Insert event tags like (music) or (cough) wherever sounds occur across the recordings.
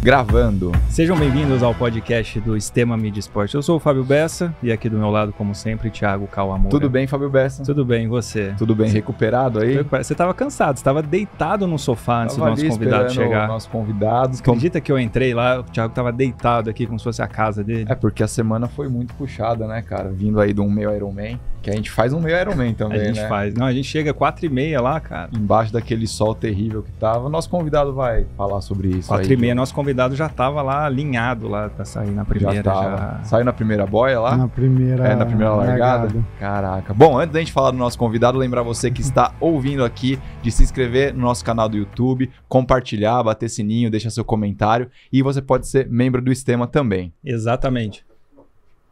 Gravando. Sejam bem-vindos ao podcast do Estema Media Esporte. Eu sou o Fábio Bessa e aqui do meu lado, como sempre, Thiago Calamor. Tudo bem, Fábio Bessa? Tudo bem, você? Tudo bem, recuperado aí? Você estava cansado, você estava deitado no sofá antes tava do nosso convidado chegar. Nossos convidados. Acredita que eu entrei lá, o Thiago estava deitado aqui como se fosse a casa dele? É porque a semana foi muito puxada, né, cara? Vindo aí de um meio Ironman, que a gente faz um meio Ironman (laughs) também, A gente né? faz. Não, a gente chega quatro e meia lá, cara. Embaixo daquele sol terrível que tava. Nosso convidado vai falar sobre isso Quatro aí, e meia, nosso convidado convidado já tava lá alinhado lá pra sair na primeira. Já tava. Já... Saiu na primeira boia lá? Na primeira. É, na primeira largada. largada. Caraca. Bom, antes da gente falar do nosso convidado, lembrar você que está ouvindo aqui de se inscrever no nosso canal do YouTube, compartilhar, bater sininho, deixar seu comentário e você pode ser membro do Estema também. Exatamente.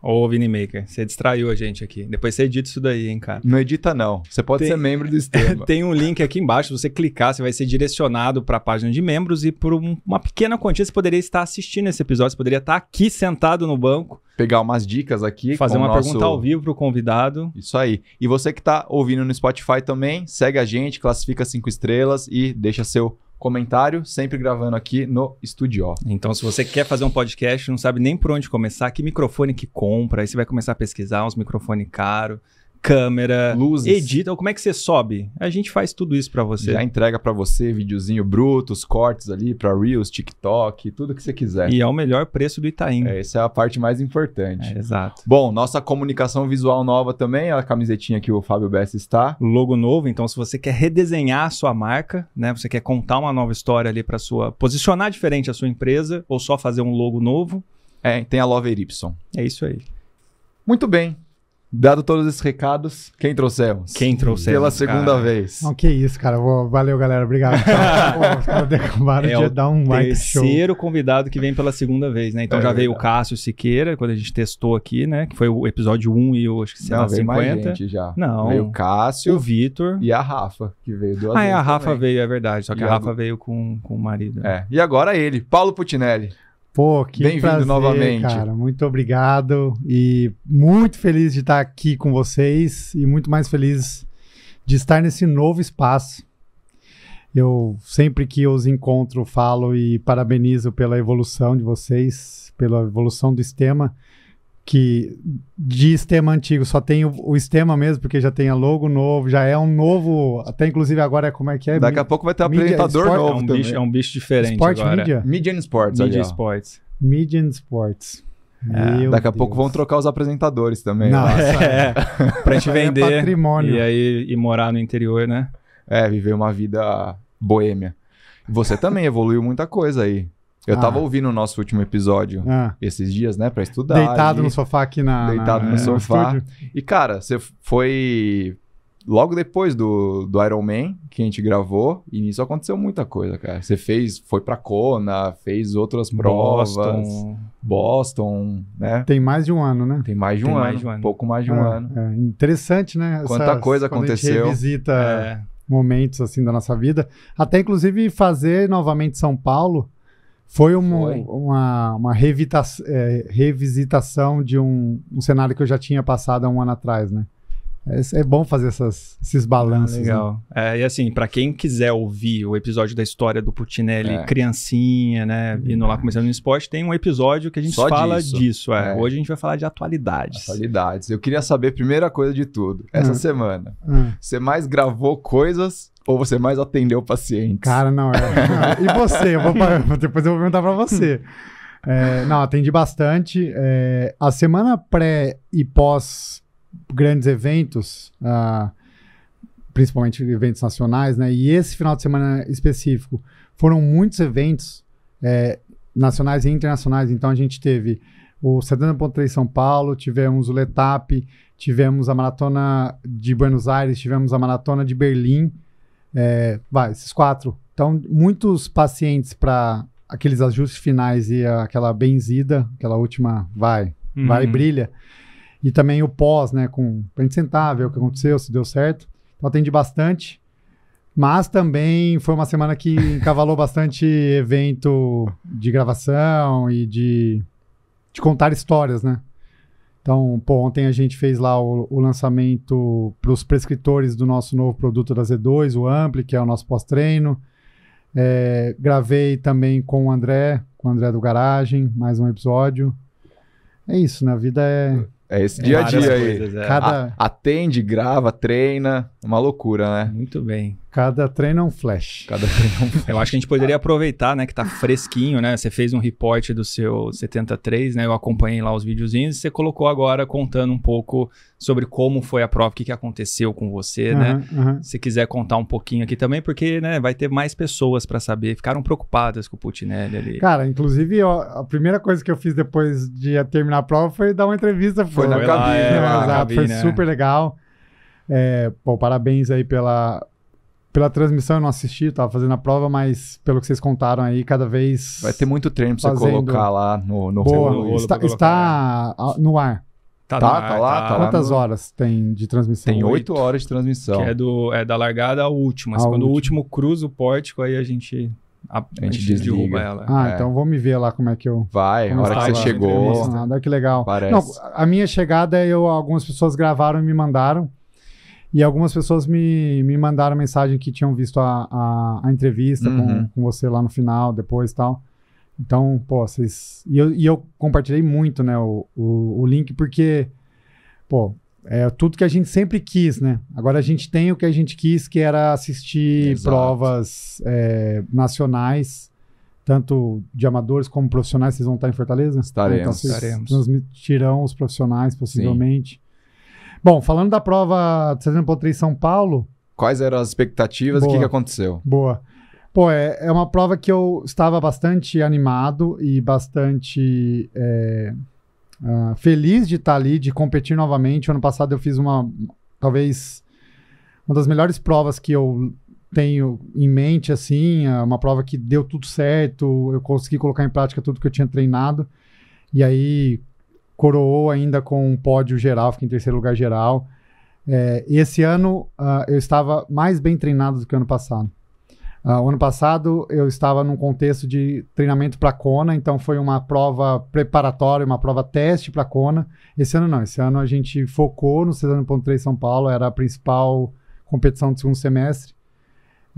Ô, oh, Maker, você distraiu a gente aqui. Depois você edita isso daí, hein, cara. Não edita, não. Você pode tem, ser membro do sistema. (laughs) tem um link aqui embaixo. você clicar, você vai ser direcionado para a página de membros e por um, uma pequena quantia você poderia estar assistindo esse episódio. Você poderia estar aqui sentado no banco. Pegar umas dicas aqui. Fazer uma nosso... pergunta ao vivo para o convidado. Isso aí. E você que está ouvindo no Spotify também, segue a gente, classifica cinco estrelas e deixa seu comentário, sempre gravando aqui no Estúdio. Então, se você quer fazer um podcast, não sabe nem por onde começar, que microfone que compra, aí você vai começar a pesquisar uns microfones caros câmera, luzes. edita, como é que você sobe? A gente faz tudo isso para você. Já entrega para você videozinho bruto, os cortes ali para Reels, TikTok, tudo que você quiser. E é o melhor preço do Itaim. É, essa é a parte mais importante. É, exato. Bom, nossa comunicação visual nova também, a camisetinha que o Fábio Bessa está. Logo novo, então se você quer redesenhar a sua marca, né, você quer contar uma nova história ali para sua, posicionar diferente a sua empresa ou só fazer um logo novo, é, tem a Lover Y. É isso aí. Muito bem. Dado todos esses recados, quem trouxemos? Quem trouxemos? Pela segunda cara. vez. Não, que isso, cara. Valeu, galera. Obrigado. (laughs) Pô, os caras é de dar um like show. terceiro convidado que vem pela segunda vez, né? Então é, já veio é o Cássio Siqueira, quando a gente testou aqui, né? Que foi o episódio 1 e o acho que Não, 50. Mais gente já. Não. Veio o Cássio. O Vitor. E a Rafa, que veio duas Ah, é, a Rafa também. veio, é verdade. Só que e a Rafa a... veio com, com o marido. Né? É. E agora ele, Paulo Putinelli. Pô, que Bem-vindo novamente. Cara, muito obrigado e muito feliz de estar aqui com vocês e muito mais feliz de estar nesse novo espaço. Eu sempre que os encontro falo e parabenizo pela evolução de vocês, pela evolução do sistema que de sistema antigo só tem o, o sistema mesmo, porque já tem a logo novo, já é um novo, até inclusive agora é como é que é? Daqui a pouco vai ter apresentador Sport, novo é um, bicho, é um, bicho, diferente Sport agora. Media? Media and Sports. Media ali, Sports. Media and Sports. É, daqui a Deus. pouco vão trocar os apresentadores também. Nossa, é. é. pra gente é vender é patrimônio. e aí e morar no interior, né? É, viver uma vida boêmia. Você também evoluiu muita coisa aí. Eu ah. tava ouvindo o nosso último episódio ah. esses dias, né, para estudar. Deitado e... no sofá aqui na. Deitado na... no sofá. No e, cara, você foi logo depois do, do Iron Man que a gente gravou, e nisso aconteceu muita coisa, cara. Você fez, foi pra Kona, fez outras provas. Boston. Boston, né? Tem mais de um ano, né? Tem mais de, Tem um, mais ano, de um, ano, pouco mais de um é, ano. É interessante, né? Quanta Essas, coisa aconteceu. A visita é. momentos assim da nossa vida. Até inclusive fazer novamente São Paulo. Foi, Foi. uma, uma revita, é, revisitação de um, um, cenário que eu já tinha passado há um ano atrás, né? É, é bom fazer essas, esses ah, balanços. Né? legal. Né? É, e assim, para quem quiser ouvir o episódio da história do Putinelli, é. criancinha, né? Uhum. Vindo lá começando no esporte, tem um episódio que a gente Só fala disso. disso é. É. Hoje a gente vai falar de atualidades. Atualidades. Eu queria saber, primeira coisa de tudo, essa hum. semana. Hum. Você mais gravou coisas ou você mais atendeu pacientes? Cara, não é. e você? Eu vou, depois eu vou perguntar para você. É, não, atendi bastante. É, a semana pré e pós grandes eventos, ah, principalmente eventos nacionais, né? E esse final de semana específico, foram muitos eventos é, nacionais e internacionais. Então a gente teve o 70.3 São Paulo, tivemos o Letap, tivemos a maratona de Buenos Aires, tivemos a maratona de Berlim. É, vai, esses quatro. Então, muitos pacientes para aqueles ajustes finais e aquela benzida, aquela última vai, uhum. vai e brilha. E também o pós, né? Com, pra gente sentar, ver o que aconteceu, se deu certo. Então, atende bastante. Mas também foi uma semana que encavalou (laughs) bastante evento de gravação e de, de contar histórias, né? Então, pô, ontem a gente fez lá o, o lançamento para os prescritores do nosso novo produto da Z2, o Ampli, que é o nosso pós-treino. É, gravei também com o André, com o André do Garagem, mais um episódio. É isso, na né? vida é. É esse dia a é dia aí. Coisas, é. Cada... A, atende, grava, treina. Uma loucura, né? Muito bem. Cada treino é um flash. Cada treino é um (laughs) flash. Eu acho que a gente poderia aproveitar, né? Que tá fresquinho, né? Você fez um report do seu 73, né? Eu acompanhei lá os videozinhos e você colocou agora contando um pouco sobre como foi a prova, o que, que aconteceu com você, uhum, né? Uhum. Se quiser contar um pouquinho aqui também, porque né, vai ter mais pessoas para saber. Ficaram preocupadas com o Putinelli ali. Cara, inclusive, ó, a primeira coisa que eu fiz depois de terminar a prova foi dar uma entrevista. Foi, né? foi na cabine. Lá, é, né? cabine, Foi super legal. É, pô, parabéns aí pela, pela transmissão eu não assisti, tava fazendo a prova, mas pelo que vocês contaram aí, cada vez. Vai ter muito treino pra fazendo... você colocar lá no, no Boa, rolo, rolo Está, está no ar. Tá, tá, ar, tá, tá lá, tá, tá Quantas lá no... horas tem de transmissão? Tem oito horas de transmissão. Que é, do, é da largada ao último. Assim, quando o último cruza o pórtico, aí a gente. A, a, gente, desliga derruba ela. Ah, é. então vou me ver lá como é que eu. Vai, na hora que você lá, chegou. que legal. Parece. Não, a minha chegada, eu, algumas pessoas gravaram e me mandaram. E algumas pessoas me, me mandaram mensagem que tinham visto a, a, a entrevista uhum. com, com você lá no final, depois e tal. Então, pô, vocês. E eu, e eu compartilhei muito, né, o, o, o link, porque, pô, é tudo que a gente sempre quis, né? Agora a gente tem o que a gente quis, que era assistir Exato. provas é, nacionais, tanto de amadores como profissionais. Vocês vão estar em Fortaleza? Estaremos. Então, estaremos. Transmitirão os profissionais, possivelmente. Sim. Bom, falando da prova de 300.3 São Paulo. Quais eram as expectativas boa, e o que, que aconteceu? Boa. Pô, é, é uma prova que eu estava bastante animado e bastante é, uh, feliz de estar ali, de competir novamente. Ano passado eu fiz uma, talvez, uma das melhores provas que eu tenho em mente, assim, é uma prova que deu tudo certo, eu consegui colocar em prática tudo que eu tinha treinado. E aí, coroou ainda com um pódio geral, fiquei em terceiro lugar geral. É, esse ano uh, eu estava mais bem treinado do que ano passado. Uh, ano passado eu estava num contexto de treinamento para Kona, então foi uma prova preparatória, uma prova teste para Kona. Esse ano não, esse ano a gente focou no Cesano 1.3 São Paulo, era a principal competição do segundo semestre.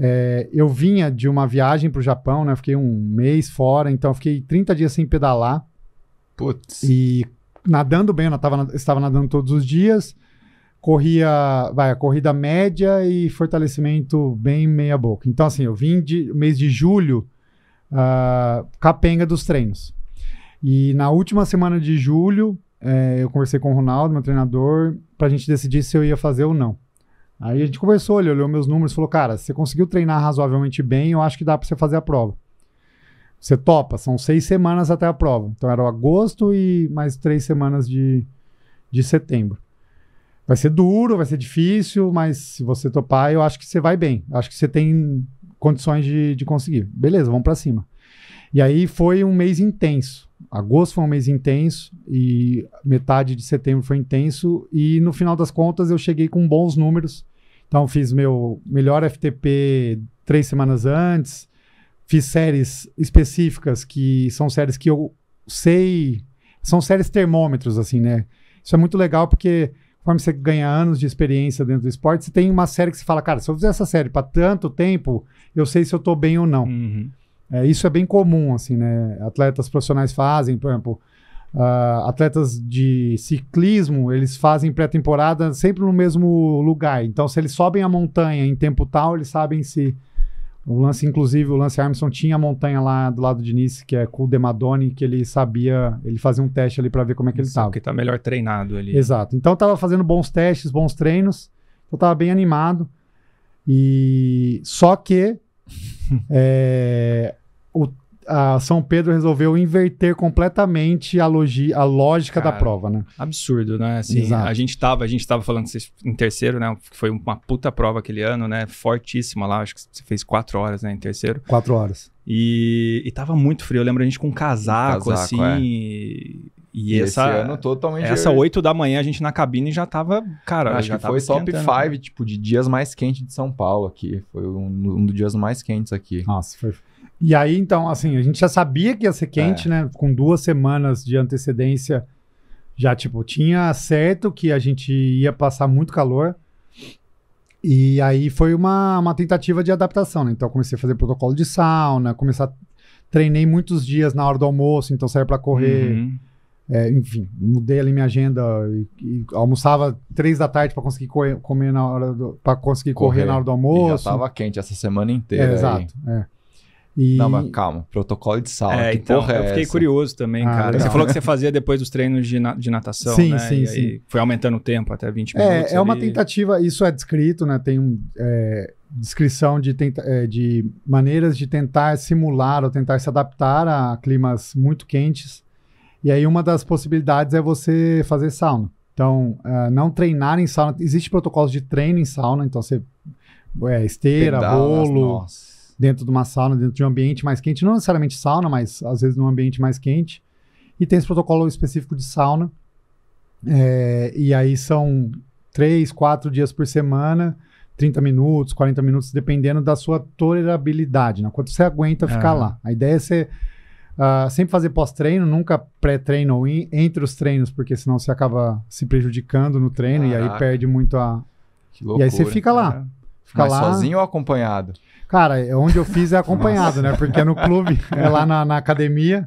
É, eu vinha de uma viagem para o Japão, né? Fiquei um mês fora, então fiquei 30 dias sem pedalar. Putz. E nadando bem, eu tava, estava nadando todos os dias. Corria, vai, a corrida média e fortalecimento bem meia boca. Então, assim, eu vim de mês de julho, uh, capenga dos treinos. E na última semana de julho, é, eu conversei com o Ronaldo, meu treinador, pra gente decidir se eu ia fazer ou não. Aí a gente conversou, ele olhou meus números e falou: Cara, você conseguiu treinar razoavelmente bem, eu acho que dá pra você fazer a prova. Você topa, são seis semanas até a prova. Então era agosto e mais três semanas de, de setembro. Vai ser duro, vai ser difícil, mas se você topar, eu acho que você vai bem. Acho que você tem condições de, de conseguir. Beleza, vamos para cima. E aí foi um mês intenso. Agosto foi um mês intenso e metade de setembro foi intenso. E no final das contas eu cheguei com bons números. Então fiz meu melhor FTP três semanas antes, Fiz séries específicas que são séries que eu sei. São séries termômetros, assim, né? Isso é muito legal porque conforme você ganha anos de experiência dentro do esporte, você tem uma série que você fala, cara, se eu fizer essa série para tanto tempo, eu sei se eu tô bem ou não. Uhum. É, isso é bem comum, assim, né? Atletas profissionais fazem, por exemplo, uh, atletas de ciclismo, eles fazem pré-temporada sempre no mesmo lugar. Então, se eles sobem a montanha em tempo tal, eles sabem se o lance, inclusive, o Lance Armstrong tinha a montanha lá do lado de Nice, que é Cul de Madone, que ele sabia, ele fazia um teste ali para ver como é que ele estava. Porque tá melhor treinado ali. Exato. Então tava fazendo bons testes, bons treinos. Então eu tava bem animado. E só que é, (laughs) o a São Pedro resolveu inverter completamente a, logi, a lógica Cara, da prova, né? Absurdo, né? Assim, Exato. A gente estava, a gente tava falando em terceiro, né? Foi uma puta prova aquele ano, né? Fortíssima lá, acho que você fez quatro horas, né? Em terceiro. Quatro horas. E, e tava muito frio. Eu lembro a gente com um casaco, casaco assim. É. E, e, e essa, esse ano totalmente. Essa 8 da manhã a gente na cabine já tava. Cara, acho que foi top 5, né? tipo, de dias mais quentes de São Paulo aqui. Foi um, um dos dias mais quentes aqui. Nossa, foi e aí, então, assim, a gente já sabia que ia ser quente, é. né? Com duas semanas de antecedência, já, tipo, tinha certo que a gente ia passar muito calor. E aí foi uma, uma tentativa de adaptação, né? Então, comecei a fazer protocolo de sauna, começar. Treinei muitos dias na hora do almoço, então saía para correr. Uhum. É, enfim, mudei ali minha agenda e, e almoçava três da tarde para conseguir correr, comer na hora para conseguir correr. correr, na hora do almoço. E já tava quente essa semana inteira. É, exato. É. E... Não, mas calma, protocolo de sala. É, então, é eu é fiquei essa? curioso também, ah, cara. Não. Você falou que você fazia depois dos treinos de, na, de natação, sim, né? Sim, e sim. foi aumentando o tempo até 20 é, minutos. É, é uma tentativa, isso é descrito, né? Tem um, é, descrição de, é, de maneiras de tentar simular ou tentar se adaptar a climas muito quentes. E aí uma das possibilidades é você fazer sauna. Então, uh, não treinar em sauna. Existe protocolos de treino em sauna, então você. É, esteira, bolo. Nossa dentro de uma sauna, dentro de um ambiente mais quente, não necessariamente sauna, mas às vezes num ambiente mais quente. E tem esse protocolo específico de sauna. É, e aí são três, quatro dias por semana, 30 minutos, 40 minutos, dependendo da sua tolerabilidade, né? quanto você aguenta ficar é. lá. A ideia é você uh, sempre fazer pós-treino, nunca pré-treino ou in, entre os treinos, porque senão você acaba se prejudicando no treino Caraca. e aí perde muito a. e aí você fica cara. lá. É. Fica Mas lá... sozinho ou acompanhado? Cara, é onde eu fiz é (laughs) acompanhado, né? Porque é no clube, é lá na, na academia.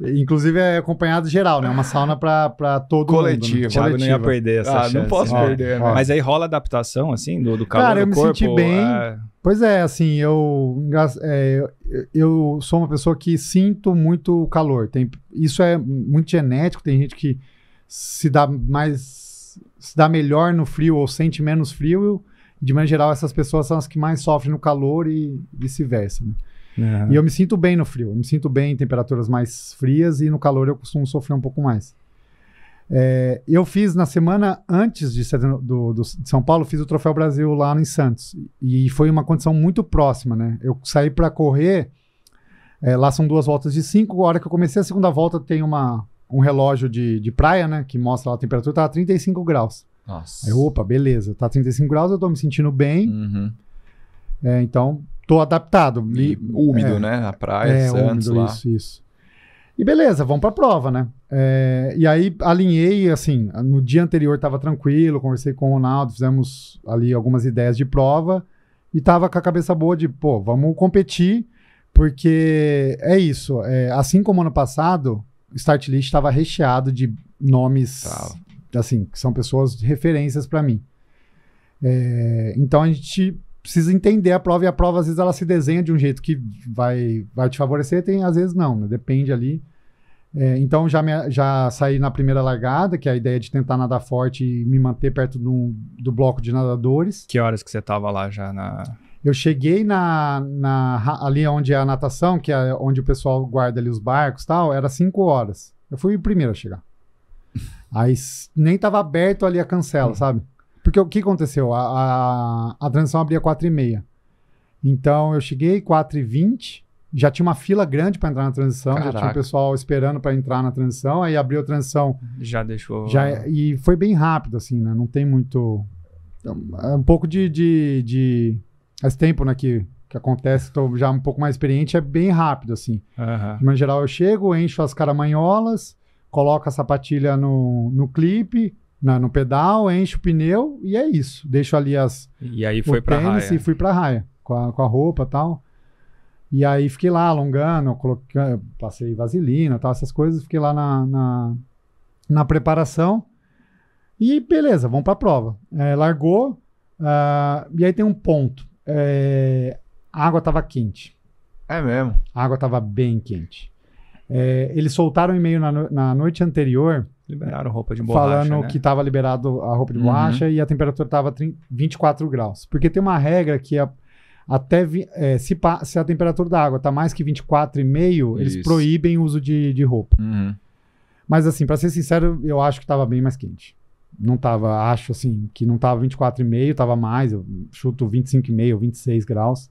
Inclusive é acompanhado geral, né? Uma sauna para todo Coletivo, mundo. Né? Coletivo. não ia perder essa ah, chance. não posso né? perder. Né? Ó. Mas aí rola adaptação, assim, do, do calor Cara, do eu me senti bem. É... Pois é, assim, eu, é, eu sou uma pessoa que sinto muito calor. Tem, isso é muito genético, tem gente que se dá mais... se dá melhor no frio ou sente menos frio de maneira geral, essas pessoas são as que mais sofrem no calor e vice-versa. Né? Uhum. E eu me sinto bem no frio, eu me sinto bem em temperaturas mais frias e no calor eu costumo sofrer um pouco mais. É, eu fiz na semana antes de, do, do, de, São Paulo, fiz o Troféu Brasil lá em Santos. E foi uma condição muito próxima, né? Eu saí para correr, é, lá são duas voltas de cinco. A hora que eu comecei a segunda volta, tem uma, um relógio de, de praia, né? Que mostra lá a temperatura, estava tá 35 graus. Nossa. Aí, opa, beleza. Tá 35 graus, eu tô me sentindo bem. Uhum. É, então, tô adaptado. E, úmido, é, né? A praia, é, Santos, úmido, lá. Isso, isso. E beleza, vamos pra prova, né? É, e aí alinhei, assim, no dia anterior tava tranquilo, conversei com o Ronaldo, fizemos ali algumas ideias de prova e tava com a cabeça boa de, pô, vamos competir, porque é isso. É, assim como ano passado, o Start List estava recheado de nomes assim, que são pessoas referências para mim. É, então a gente precisa entender a prova e a prova às vezes ela se desenha de um jeito que vai, vai te favorecer, tem às vezes não, né? depende ali. É, então já, me, já saí na primeira largada, que é a ideia de tentar nadar forte e me manter perto do, do bloco de nadadores. Que horas que você estava lá já na... Eu cheguei na, na, ali onde é a natação, que é onde o pessoal guarda ali os barcos tal, era 5 horas. Eu fui o primeiro a chegar. Aí nem tava aberto ali a cancela, hum. sabe? Porque o que aconteceu? A, a, a transição abria 4h30. Então eu cheguei 4h20, já tinha uma fila grande para entrar na transição, Caraca. já tinha o pessoal esperando para entrar na transição, aí abriu a transição. Já deixou. Já, e foi bem rápido, assim, né? Não tem muito. É um pouco de. de, de... Faz tempo, né? Que, que acontece, estou já um pouco mais experiente, é bem rápido, assim. Uhum. Mas, em geral, eu chego, encho as caramanholas, coloca a sapatilha no, no clipe, na, no pedal, enche o pneu e é isso. Deixo ali as. E aí foi para raia. E fui pra raia, com a, com a roupa e tal. E aí fiquei lá alongando, coloquei, é, passei vaselina, tal, essas coisas, fiquei lá na, na, na preparação. E beleza, vamos para a prova. É, largou, uh, e aí tem um ponto. É, a água estava quente. É mesmo? A água estava bem quente. É, eles soltaram um e-mail na, no na noite anterior. Liberaram roupa de borracha. Falando né? que estava liberado a roupa de uhum. borracha e a temperatura estava 24 graus. Porque tem uma regra que a, até é, se, se, a temperatura da água está mais que 24,5, eles proíbem o uso de, de roupa. Uhum. Mas assim, para ser sincero, eu acho que estava bem mais quente. Não estava, acho assim, que não estava 24,5, estava mais, eu chuto 25,5, 26 graus.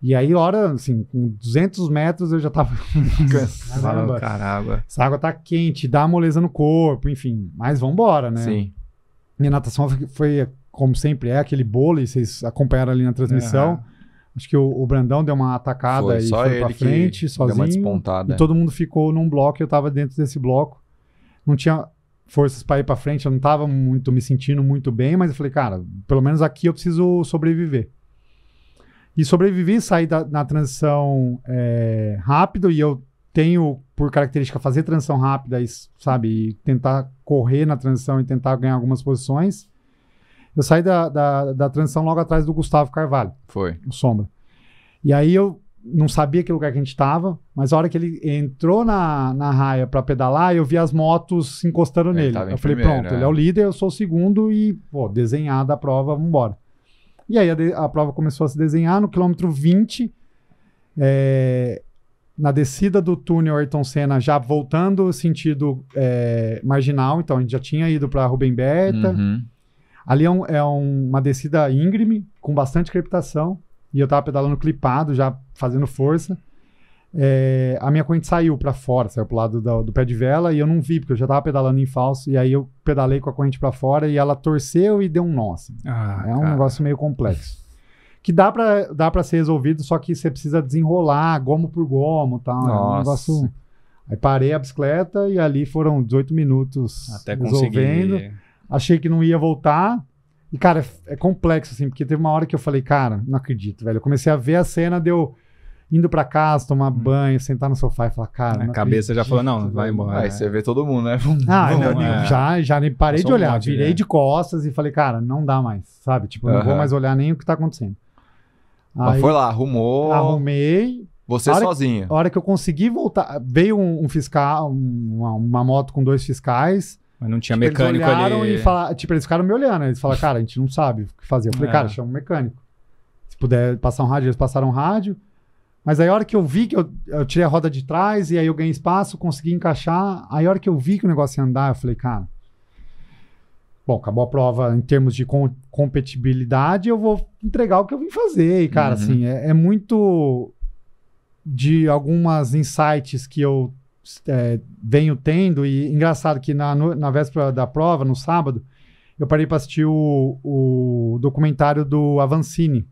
E aí, hora, assim, com 200 metros eu já tava (laughs) cansado. Ah, caramba. Essa água tá quente, dá moleza no corpo, enfim. Mas vambora, né? Sim. Minha natação foi, como sempre é, aquele bolo, e vocês acompanharam ali na transmissão. Uhum. Acho que o, o, Brandão deu uma atacada foi, e foi pra frente, sozinho. Deu uma despontada. E é. todo mundo ficou num bloco e eu tava dentro desse bloco. Não tinha forças para ir para frente, eu não tava muito me sentindo muito bem, mas eu falei, cara, pelo menos aqui eu preciso sobreviver e sobrevivi, saí da, na transição é, rápido e eu tenho por característica fazer transição rápida e, sabe, tentar correr na transição e tentar ganhar algumas posições. Eu saí da, da, da transição logo atrás do Gustavo Carvalho. Foi. O Sombra. E aí eu não sabia que lugar que a gente estava, mas a hora que ele entrou na, na raia para pedalar, eu vi as motos se encostando ele nele. Eu falei, primeiro, pronto, é. ele né? é o líder, eu sou o segundo e, pô, desenhada a prova, vambora. E aí a, a, prova começou a se desenhar no quilômetro 20. É, na descida do túnel Ayrton Senna, já voltando sentido é, marginal, então a gente já tinha ido para Rubem Berta. Uhum. Ali é, um, é um, uma descida íngreme, com bastante crepitação. E eu tava pedalando clipado, já fazendo força é, a minha corrente saiu para fora, saiu pro lado do, do, pé de vela e eu não vi, porque eu já tava pedalando em falso, e aí eu pedalei com a corrente para fora e ela torceu e deu um nó. Assim. Ah, é um negócio meio complexo. Que dá para dá pra ser resolvido, só que você precisa desenrolar gomo por gomo tal. Tá? É um negócio. Aí parei a bicicleta e ali foram 18 minutos Até resolvendo. Conseguir... Achei que não ia voltar, e, cara, é, é complexo, assim, porque teve uma hora que eu falei, cara, não acredito, velho. Eu comecei a ver a cena, deu. De indo para casa, tomar hum. banho, sentar no sofá e falar, cara. Na cabeça acredito, já falou, não, vai embora. Aí você vê todo mundo, né? Ah, não, é. já, já nem parei de olhar. Um monte, virei né? de costas e falei, cara, não dá mais, sabe? Tipo, não uhum. vou mais olhar nem o que tá acontecendo. Mas foi lá, arrumou. Arrumei. Você hora sozinho. a hora que eu consegui voltar, veio um, um fiscal, uma, uma, moto com dois fiscais. Mas não tinha tipo, mecânico eles ali. E falaram, tipo, eles ficaram me olhando. Né? Eles falaram, cara, a gente não sabe o que fazer. Eu falei, é. cara, chama um mecânico. Se puder passar um rádio, eles passaram um rádio. Mas aí a hora que eu vi que eu, eu, tirei a roda de trás e aí eu ganhei espaço, consegui encaixar. Aí a hora que eu vi que o negócio ia andar, eu falei, cara. Bom, acabou a prova em termos de com, compatibilidade, eu vou entregar o que eu vim fazer. E, cara, uhum. assim, é, é, muito de algumas insights que eu é, venho tendo. E engraçado que na, na véspera da prova, no sábado, eu parei para assistir o, o documentário do Avancini,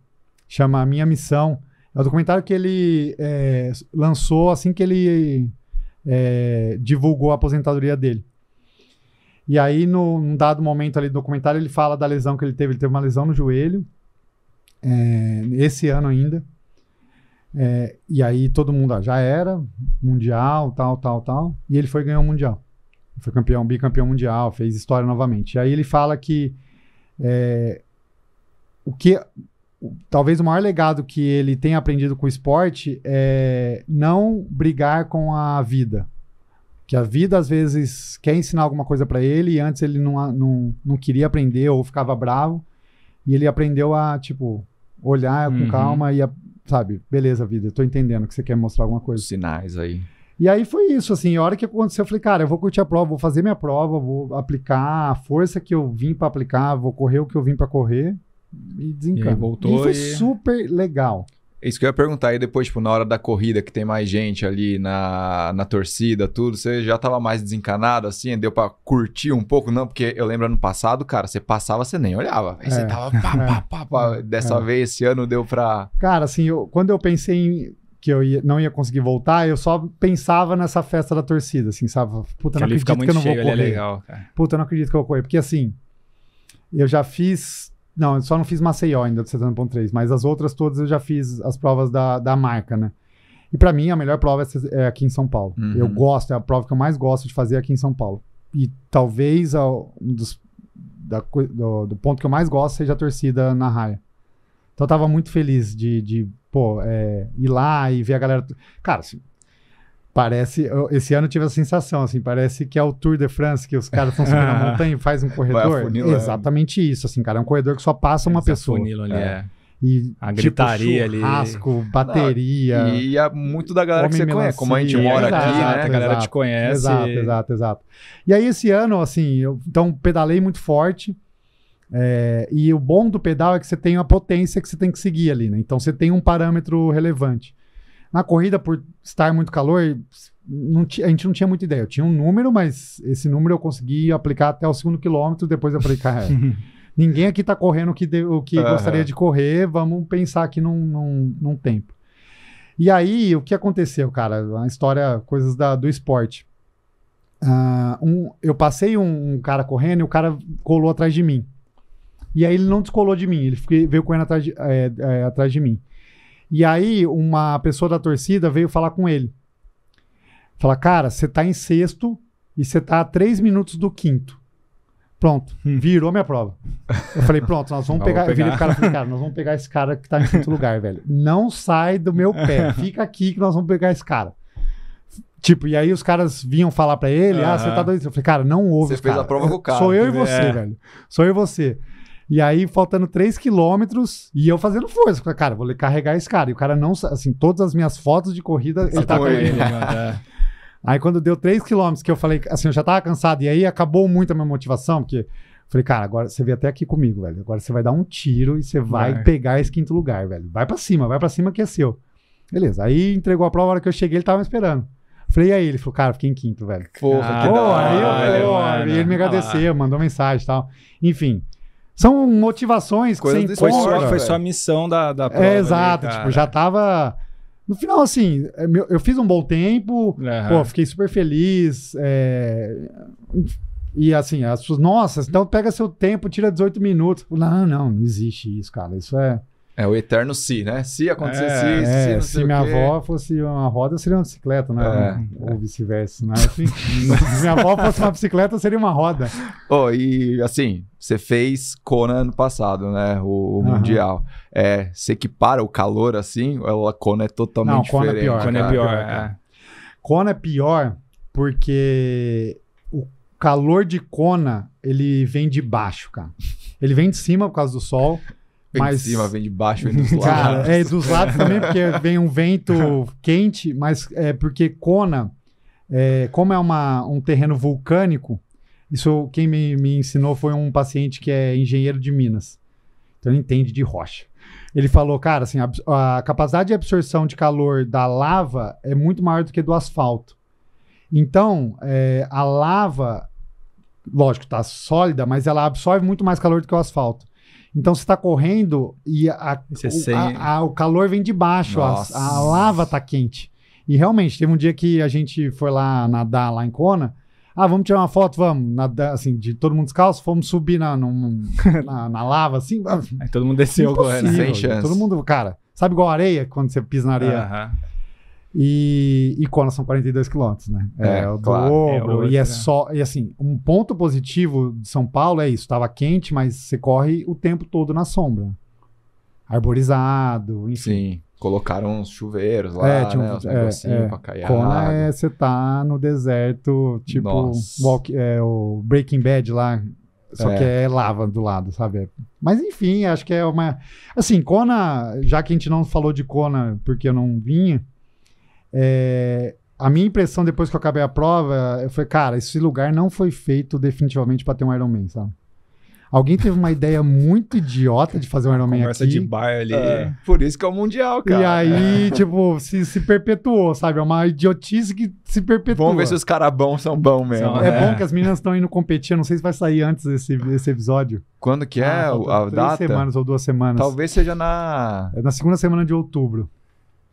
chama Minha Missão é o documentário que ele é, lançou assim que ele é, divulgou a aposentadoria dele. E aí, no, num dado momento ali do documentário, ele fala da lesão que ele teve. Ele teve uma lesão no joelho, é, esse ano ainda. É, e aí todo mundo ah, já era, mundial, tal, tal, tal. E ele foi ganhar o mundial. Foi campeão, bicampeão mundial, fez história novamente. E aí ele fala que é, o que talvez o maior legado que ele tem aprendido com o esporte é não brigar com a vida. Que a vida, às vezes, quer ensinar alguma coisa para ele e antes ele não, não, não queria aprender ou ficava bravo. E ele aprendeu a, tipo, olhar uhum. com calma e, a, sabe, beleza, vida, tô entendendo que você quer mostrar alguma coisa. Sinais aí. E aí foi isso, assim, a hora que aconteceu, eu falei, cara, eu vou curtir a prova, vou fazer minha prova, vou aplicar a força que eu vim para aplicar, vou correr o que eu vim para correr. E desencana. E voltou. E foi e... super legal. É isso que eu ia perguntar aí depois, tipo, na hora da corrida que tem mais gente ali na, na torcida, tudo, você já tava mais desencanado, assim, deu pra curtir um pouco, não? Porque eu lembro ano passado, cara, você passava, você nem olhava. Aí é, você tava pá, pá, (laughs) pá, pá. É. Dessa é. vez, esse ano deu pra. Cara, assim, eu, quando eu pensei em, que eu ia, não ia conseguir voltar, eu só pensava nessa festa da torcida, assim, sabe? Puta, não acredito que eu não vou é correr. Puta, não acredito que eu vou correr. Porque assim, eu já fiz não, eu só não fiz Maceió ainda do 70.3, mas as outras todas eu já fiz as provas da, da marca, né? E para mim a melhor prova é, é, aqui em São Paulo. Uhum. Eu gosto, é a prova que eu mais gosto de fazer aqui em São Paulo. E talvez a, um dos, da, do, do, ponto que eu mais gosto seja a torcida na raia. Então eu tava muito feliz de, de pô, é, ir lá e ver a galera. Cara, assim, Parece, esse ano eu tive a sensação, assim, parece que é o Tour de France, que os caras estão subindo a (laughs) montanha e faz um corredor. Exatamente isso, assim, cara, é um corredor que só passa uma pessoa. Funilo ali, é. é. E, a tipo, gritaria tipo, churrasco, ali. bateria. Não, e, é muito da galera que você conhece, como a gente mora exato, aqui, né? Exato, a galera exato, te conhece. Exato, exato, exato. E aí esse ano, assim, eu então pedalei muito forte. É, e o bom do pedal é que você tem a potência que você tem que seguir ali, né? Então você tem um parâmetro relevante. Na corrida, por estar muito calor, a gente não tinha muita ideia. Eu tinha um número, mas esse número eu consegui aplicar até o segundo quilômetro, depois eu falei, cara, (laughs) ninguém aqui está correndo o que, de, o que uhum. gostaria de correr, vamos pensar aqui num, num, num, tempo. E aí, o que aconteceu, cara? A história, coisas da, do esporte. Uh, um, eu passei um, um cara correndo e o cara colou atrás de mim. E aí ele não descolou de mim, ele veio correndo atrás de, é, é, atrás de mim. E aí uma pessoa da torcida veio falar com ele. Falar, cara, você tá em sexto e você tá a três minutos do quinto. Pronto, hum. virou minha prova. Eu falei, pronto, nós vamos pegar. (laughs) Ah, pegar. Eu cara falei, cara, nós vamos pegar esse cara que tá em quinto lugar, velho. Não sai do meu pé. (laughs) Fica aqui que nós vamos pegar esse cara. Tipo, e aí os caras vinham falar para ele, uhum. ah, você tá doido. Eu falei, cara, não ouve. Você fez cara. a prova com o cara. Sou eu e você, é. velho. Sou eu e você. E aí, faltando 3 quilômetros, e eu fazendo força. Falei, cara, vou carregar esse cara. E o cara não, assim, todas as minhas fotos de corrida, ele tá ele. Né? (laughs) É. aí, quando deu 3 quilômetros, que eu falei, assim, eu já tava cansado. E aí, acabou muito a minha motivação, porque... Falei, cara, agora você veio até aqui comigo, velho. Agora você vai dar um tiro e você vai, vai. pegar esse quinto lugar, velho. Vai para cima, vai para cima que é seu. Beleza. Aí entregou a prova, a hora que eu cheguei, ele tava me esperando. Falei, e aí? Ele falou, cara, fiquei em quinto, velho. Porra, ah, que pô, da eu, eu, ele me agradeceu, mandou mensagem e tal. Enfim, são motivações que você Foi só, foi só a missão da, da é, prova. É, exato. tipo, já tava... No final, assim, é, eu fiz um bom tempo, uhum. pô, fiquei super feliz. É... E assim, as pessoas, nossa, então pega seu tempo, tira 18 minutos. Não, ah, não, não existe isso, cara. Isso é. É o eterno se, né? Se acontecer é, se, é, se, se minha avó fosse uma roda, seria uma bicicleta, né? É, Ou vice-versa, né? Assim, (laughs) se minha avó fosse uma bicicleta, seria uma roda. Oh, e assim, você fez Conan no passado, né? O, o uhum. Mundial. É, se equipara o calor assim, a Conan é totalmente Não, é diferente. Não, é pior. Conan é pior. É. Conan é pior porque o calor de Conan, ele vem de baixo, cara. Ele vem de cima por causa do sol. Vem mas... de cima, vem de baixo, vem dos (laughs) lados. Cara, é dos lados também, porque vem um vento quente, mas é porque Kona, é, como é uma, um terreno vulcânico, isso quem me, me ensinou foi um paciente que é engenheiro de Minas. Então ele entende de rocha. Ele falou, cara, assim, a, a capacidade de absorção de calor da lava é muito maior do que do asfalto. Então, é, a lava, lógico, está sólida, mas ela absorve muito mais calor do que o asfalto. Então você está correndo e a, o, a, a, o, calor vem de baixo, a, lava está quente. E realmente, teve um dia que a gente foi lá nadar lá em Kona. Ah, vamos tirar uma foto, vamos. Nadar, assim, de todo mundo descalço, fomos subir na, num, (laughs) na, na, lava, assim. Aí todo mundo desceu correndo, né? sem chance. Todo mundo, cara, sabe igual areia, quando você pisa na areia? Uh -huh e Icona são 42 quilômetros, né? É, é o claro, dobro. É e é né? só. E assim, um ponto positivo de São Paulo é isso: estava quente, mas você corre o tempo todo na sombra. Arborizado, enfim. Sim, colocaram uns chuveiros é, lá, é, tinha um, né? Uns é, negocinhos é, pra cair. Kona é você tá no deserto, tipo walk, é, o Breaking Bad lá, só é. que é lava do lado, sabe? Mas enfim, acho que é uma. Assim, Kona, já que a gente não falou de Kona porque eu não vinha é, a minha impressão depois que eu acabei a prova, foi, cara, esse lugar não foi feito definitivamente para ter um Iron Man, sabe? Alguém teve uma ideia muito idiota de fazer um Iron Man Conversa aqui. de bar ali. É. Por isso que é o Mundial, cara. E aí, é. (laughs) tipo, se, se perpetuou, sabe? É uma idiotice que se perpetua. Vamos ver se os caras bons são bons mesmo. São, é, é, bom que as meninas estão indo competir. Eu não sei se vai sair antes desse, desse episódio. Quando que é a, ah, a três data? Três semanas ou duas semanas. Talvez seja na... É na segunda semana de outubro.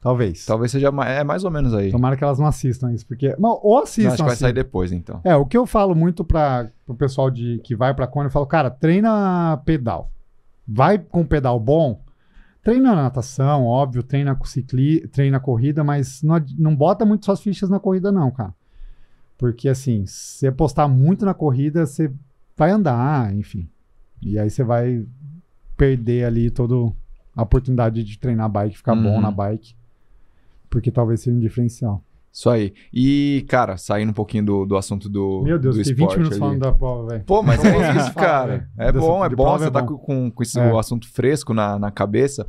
Talvez. Talvez seja é mais ou menos aí. Tomara que elas não assistam isso, porque. Não, ou assistam. Não, acho que vai sair assim. depois, então. É, o que eu falo muito para o pessoal de, que vai para Cone, eu falo, cara, treina pedal. Vai com pedal bom, treina natação, óbvio, treina cicli, treina corrida, mas não, não bota muito suas fichas na corrida, não, cara. Porque assim, se você postar muito na corrida, você vai andar, enfim. E aí você vai perder ali toda a oportunidade de treinar bike, ficar uhum. bom na uhum. bike porque talvez seja um diferencial. Isso aí. E, cara, saindo um pouquinho do, do assunto do. Meu Deus, do tem 20 minutos ali. falando da prova, velho. Pô, mas é isso, cara. é bom, é bom. Você é tá bom. tá com, com esse é. assunto fresco na, na cabeça.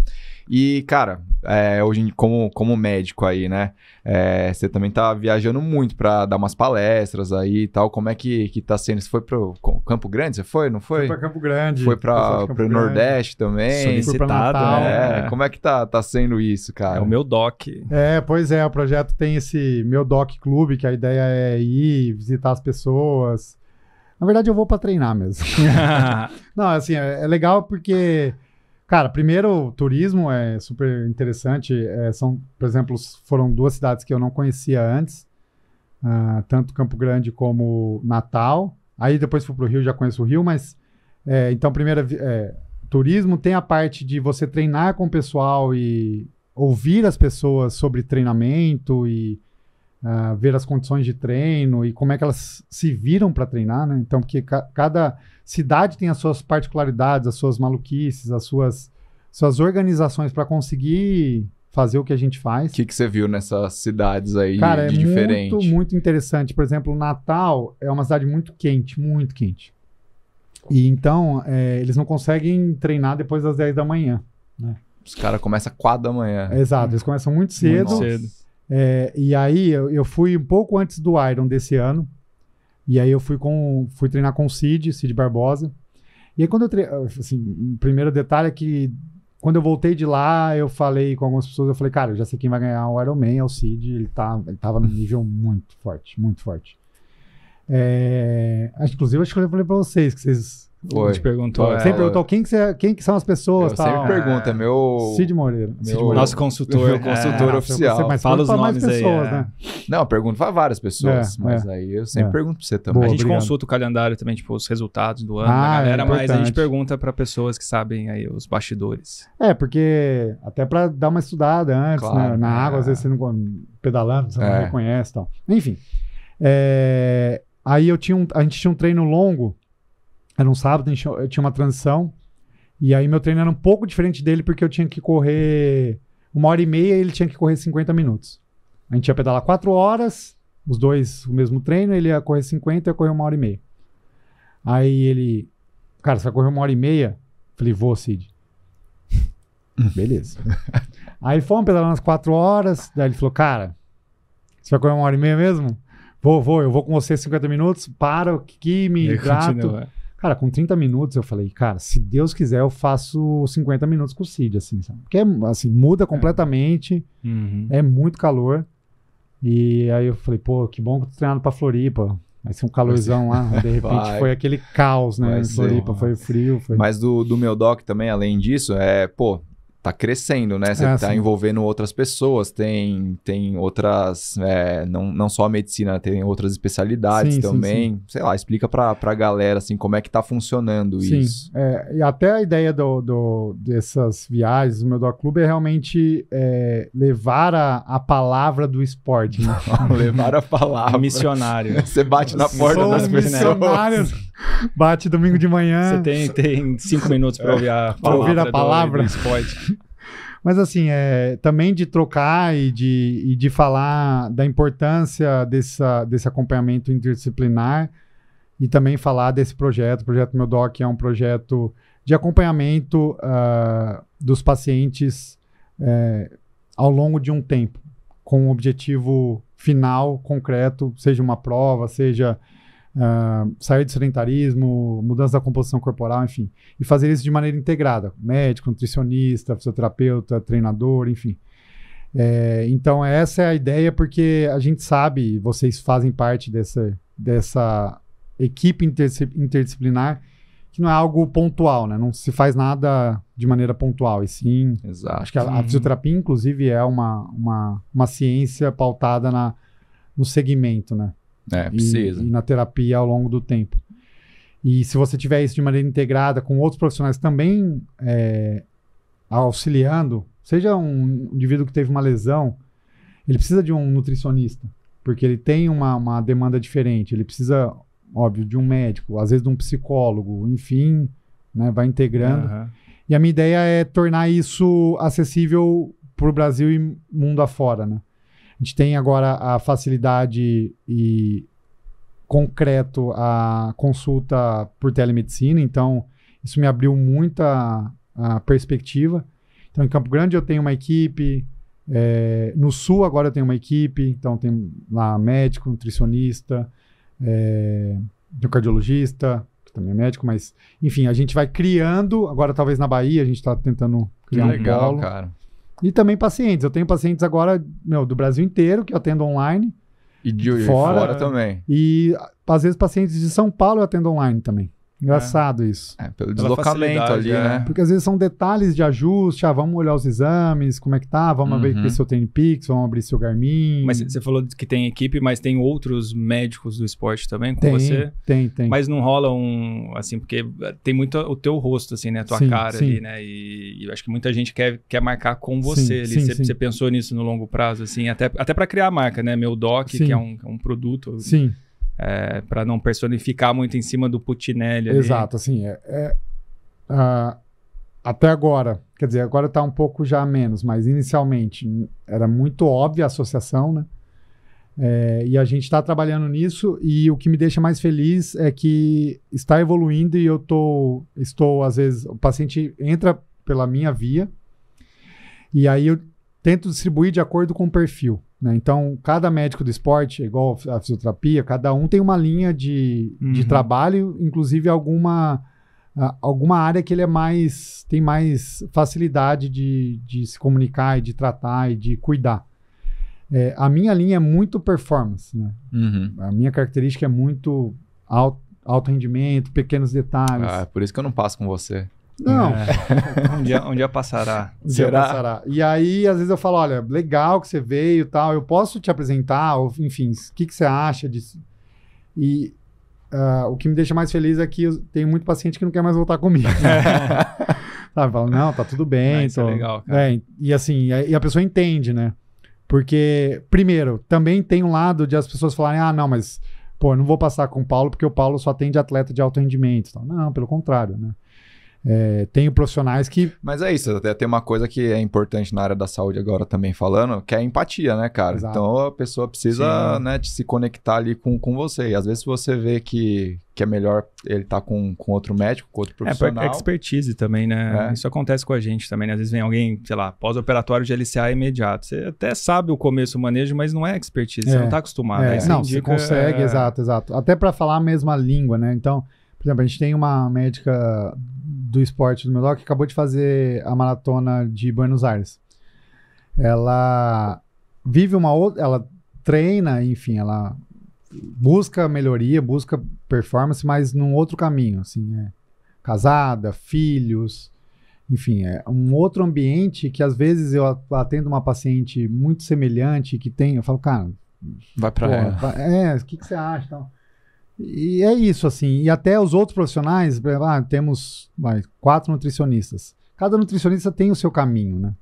E, cara, é, hoje, como, como médico aí, né? É, você também tá viajando muito para dar umas palestras aí e tal. Como é que, que tá sendo? Você foi pro Campo Grande? Você foi, não foi? Foi pra Campo Grande. Foi para o Nordeste também. Solicitado, né? É. Como é que tá, tá sendo isso, cara? É o meu DOC. É, pois é. O projeto tem esse meu DOC Clube, que a ideia é ir visitar as pessoas. Na verdade, eu vou para treinar mesmo. (laughs) (laughs) não, assim, é, é legal porque Cara, primeiro, turismo é super interessante. É, são, por exemplo, foram duas cidades que eu não conhecia antes, uh, tanto Campo Grande como Natal. Aí depois fui para o Rio, já conheço o Rio, mas é, então, primeiro, é, turismo tem a parte de você treinar com o pessoal e ouvir as pessoas sobre treinamento e uh, ver as condições de treino e como é que elas se viram para treinar, né? Então, porque ca cada cidade tem as suas particularidades, as suas maluquices, as suas, suas organizações para conseguir fazer o que a gente faz. O que, que você viu nessas cidades aí Cara, de é diferente? Muito, muito interessante. Por exemplo, Natal é uma cidade muito quente, muito quente. E então, é, eles não conseguem treinar depois das 10 da manhã. Né? Os caras começam 4 da manhã. Exato, eles começam muito cedo. Muito cedo. É, e aí eu, fui um pouco antes do Iron desse ano. E aí eu fui com fui treinar com o Cid, Cid Barbosa. E aí quando eu treinei, assim, o primeiro detalhe é que quando eu voltei de lá, eu falei com algumas pessoas, eu falei, cara, eu já sei quem vai ganhar o Iron Man, é o Cid, ele, tá, ele tava num nível muito forte, muito forte. É, inclusive, acho que eu falei pra vocês, que vocês foi. A gente perguntou. Sempre perguntou quem que, você, é? quem que são as pessoas. Eu tal. sempre pergunta, é ah, meu. Cid Moreira. Meu, Cid Moreira. Nosso consultor. Meu é, consultor é, oficial. Você, mas Fala os nomes pessoas, aí. É. Né? Não, eu pergunto para várias pessoas, é, mas é. aí eu sempre pergunto para você também. Boa, a gente obrigado. consulta o calendário também, tipo, os resultados do ano ah, da galera, mas a gente pergunta para pessoas que sabem aí os bastidores. É, porque até para dar uma estudada antes, né? claro, né? na água, às vezes você não. pedalando, você não reconhece e tal. Enfim. É. Aí eu tinha um, a gente tinha um treino longo era um sábado, eu tinha uma transição. E aí meu treino era um pouco diferente dele, porque eu tinha que correr uma hora e meia e ele tinha que correr 50 minutos. A gente ia pedalar quatro horas, os dois o mesmo treino, ele ia correr 50 e eu correr uma hora e meia. Aí ele, cara, você vai correr uma hora e meia? Falei, vou, Cid. (laughs) Beleza. aí fomos pedalando umas quatro horas, daí ele falou, cara, você vai correr uma hora e meia mesmo? Vou, vou, eu vou com você 50 minutos, para, que me hidrato. Continua. Cara, com 30 minutos eu falei, cara, se Deus quiser eu faço 50 minutos com o Cid, assim, sabe? Porque, assim, muda é. completamente, é, uhum. é muito calor. E aí eu falei, pô, que bom que eu tô treinando pra Floripa. Vai ser um calorzão lá. De repente foi aquele caos, né? em Floripa, foi frio. Foi... Mas do, do meu doc também, além disso, é, pô, tá crescendo, né? Você ah, tá sim. envolvendo outras pessoas, tem, tem outras, é, não, não só a medicina, tem outras especialidades sim, também. Sim, Sei lá, explica pra, pra galera, assim, como é que tá funcionando isso. É, e até a ideia do, do, dessas viagens do meu Clube é realmente é, levar a, a palavra do esporte. Né? (laughs) levar a palavra. Missionário. Você bate na porta das missionário. pessoas. Bate domingo de manhã. Você tem, tem cinco minutos para ouvir a palavra, ouvir a palavra. Do, do esporte. Mas assim, é, também de trocar e de, e de falar da importância dessa, desse acompanhamento interdisciplinar e também falar desse projeto. O projeto Meu Doc é um projeto de acompanhamento uh, dos pacientes é, ao longo de um tempo, com um objetivo final, concreto, seja uma prova, seja ah, sair do sedentarismo, mudança da composição corporal, enfim. E fazer isso de maneira integrada: médico, nutricionista, fisioterapeuta, treinador, enfim. É, então, essa é a ideia, porque a gente sabe, vocês fazem parte dessa, dessa equipe interdisciplinar, que não é algo pontual, né? Não se faz nada de maneira pontual, e sim. Exato. Acho que a, a fisioterapia, inclusive, é uma, uma, uma ciência pautada na, no segmento, né? É, precisa. E, e na terapia ao longo do tempo. E se você tiver isso de maneira integrada com outros profissionais também é, auxiliando, seja um indivíduo que teve uma lesão, ele precisa de um nutricionista, porque ele tem uma, uma demanda diferente, ele precisa, óbvio, de um médico, às vezes de um psicólogo, enfim, né, vai integrando. Uhum. E a minha ideia é tornar isso acessível para o Brasil e mundo afora, né? A gente tem agora a facilidade e concreto a consulta por telemedicina, então isso me abriu muita a perspectiva. Então, em Campo Grande eu tenho uma equipe, é, no Sul agora eu tenho uma equipe, então tem lá médico, nutricionista, é, cardiologista, que também é médico, mas enfim, a gente vai criando, agora talvez na Bahia a gente está tentando criar que uhum. legal, um polo. cara. E também pacientes. Eu tenho pacientes agora, meu, do Brasil inteiro que eu atendo online. E de fora, fora também. E às vezes pacientes de São Paulo eu atendo online também. Engraçado é. isso. É, pelo deslocamento ali, né? É. Porque às vezes são detalhes de ajuste, ah, vamos olhar os exames, como é que tá, vamos uhum. abrir seu Pix, vamos abrir seu Garmin. Mas você falou que tem equipe, mas tem outros médicos do esporte também com tem, você? Tem, tem. Mas não rola um, assim, porque tem muito o teu rosto, assim, né? A tua sim, cara sim. ali, né? E, e, acho que muita gente quer, quer marcar com você sim, ali. Você pensou nisso no longo prazo, assim, até, até para criar a marca, né? Meu Doc, que é um, é um produto. Sim. É, para não personificar muito em cima do Putinelli. Ali. Exato, assim, é, é uh, até agora, quer dizer, agora está um pouco já menos, mas inicialmente era muito óbvia a associação, né? É, e a gente está trabalhando nisso e o que me deixa mais feliz é que está evoluindo e eu tô, estou, às vezes, o paciente entra pela minha via e aí eu tento distribuir de acordo com o perfil. Né? Então, cada médico do esporte, igual a fisioterapia, cada um tem uma linha de, uhum. de trabalho, inclusive alguma, alguma área que ele é mais tem mais facilidade de, de se comunicar e de tratar e de cuidar. É, a minha linha é muito performance. Né? Uhum. A minha característica é muito alto, alto rendimento, pequenos detalhes. Ah, é por isso que eu não passo com você. Não. É. Um, dia, um dia passará. Um dia Será? passará. E aí, às vezes eu falo, olha, legal que você veio tal, eu posso te apresentar, ou, enfim, o que, que você acha disso? E uh, o que me deixa mais feliz é que eu tenho muito paciente que não quer mais voltar comigo. É. (laughs) (laughs) Sabe, fala, não, tá tudo bem. Tô... É legal, cara. É, e assim, e a pessoa entende, né? Porque, primeiro, também tem um lado de as pessoas falarem, ah, não, mas, pô, eu não vou passar com o Paulo porque o Paulo só atende atleta de alto rendimento. Então, não, pelo contrário, né? É, tenho profissionais que. Mas é isso, até tem uma coisa que é importante na área da saúde agora também falando, que é a empatia, né, cara? Exato. Então a pessoa precisa né, de se conectar ali com, com você. E às vezes você vê que, que é melhor ele estar tá com, com outro médico, com outro é, profissional. É, expertise também, né? É. Isso acontece com a gente também, né? Às vezes vem alguém, sei lá, pós-operatório de LCA é imediato. Você até sabe o começo, o manejo, mas não é expertise, é. Tá é. você não está acostumado. É. Não, indica... você consegue, exato, exato. Até para falar a mesma língua, né? Então, por exemplo, a gente tem uma médica do esporte do meu que acabou de fazer a maratona de Buenos Aires. Ela vive uma outra. Ela treina, enfim, ela busca melhoria, busca performance, mas num outro caminho, assim, é casada, filhos, enfim, é um outro ambiente que às vezes eu atendo uma paciente muito semelhante que tem, eu falo, cara, vai para ela. É, o que, que você acha? Então, e é isso, assim. E até os outros profissionais, ah, temos vai, quatro nutricionistas. Cada nutricionista tem o seu caminho, né?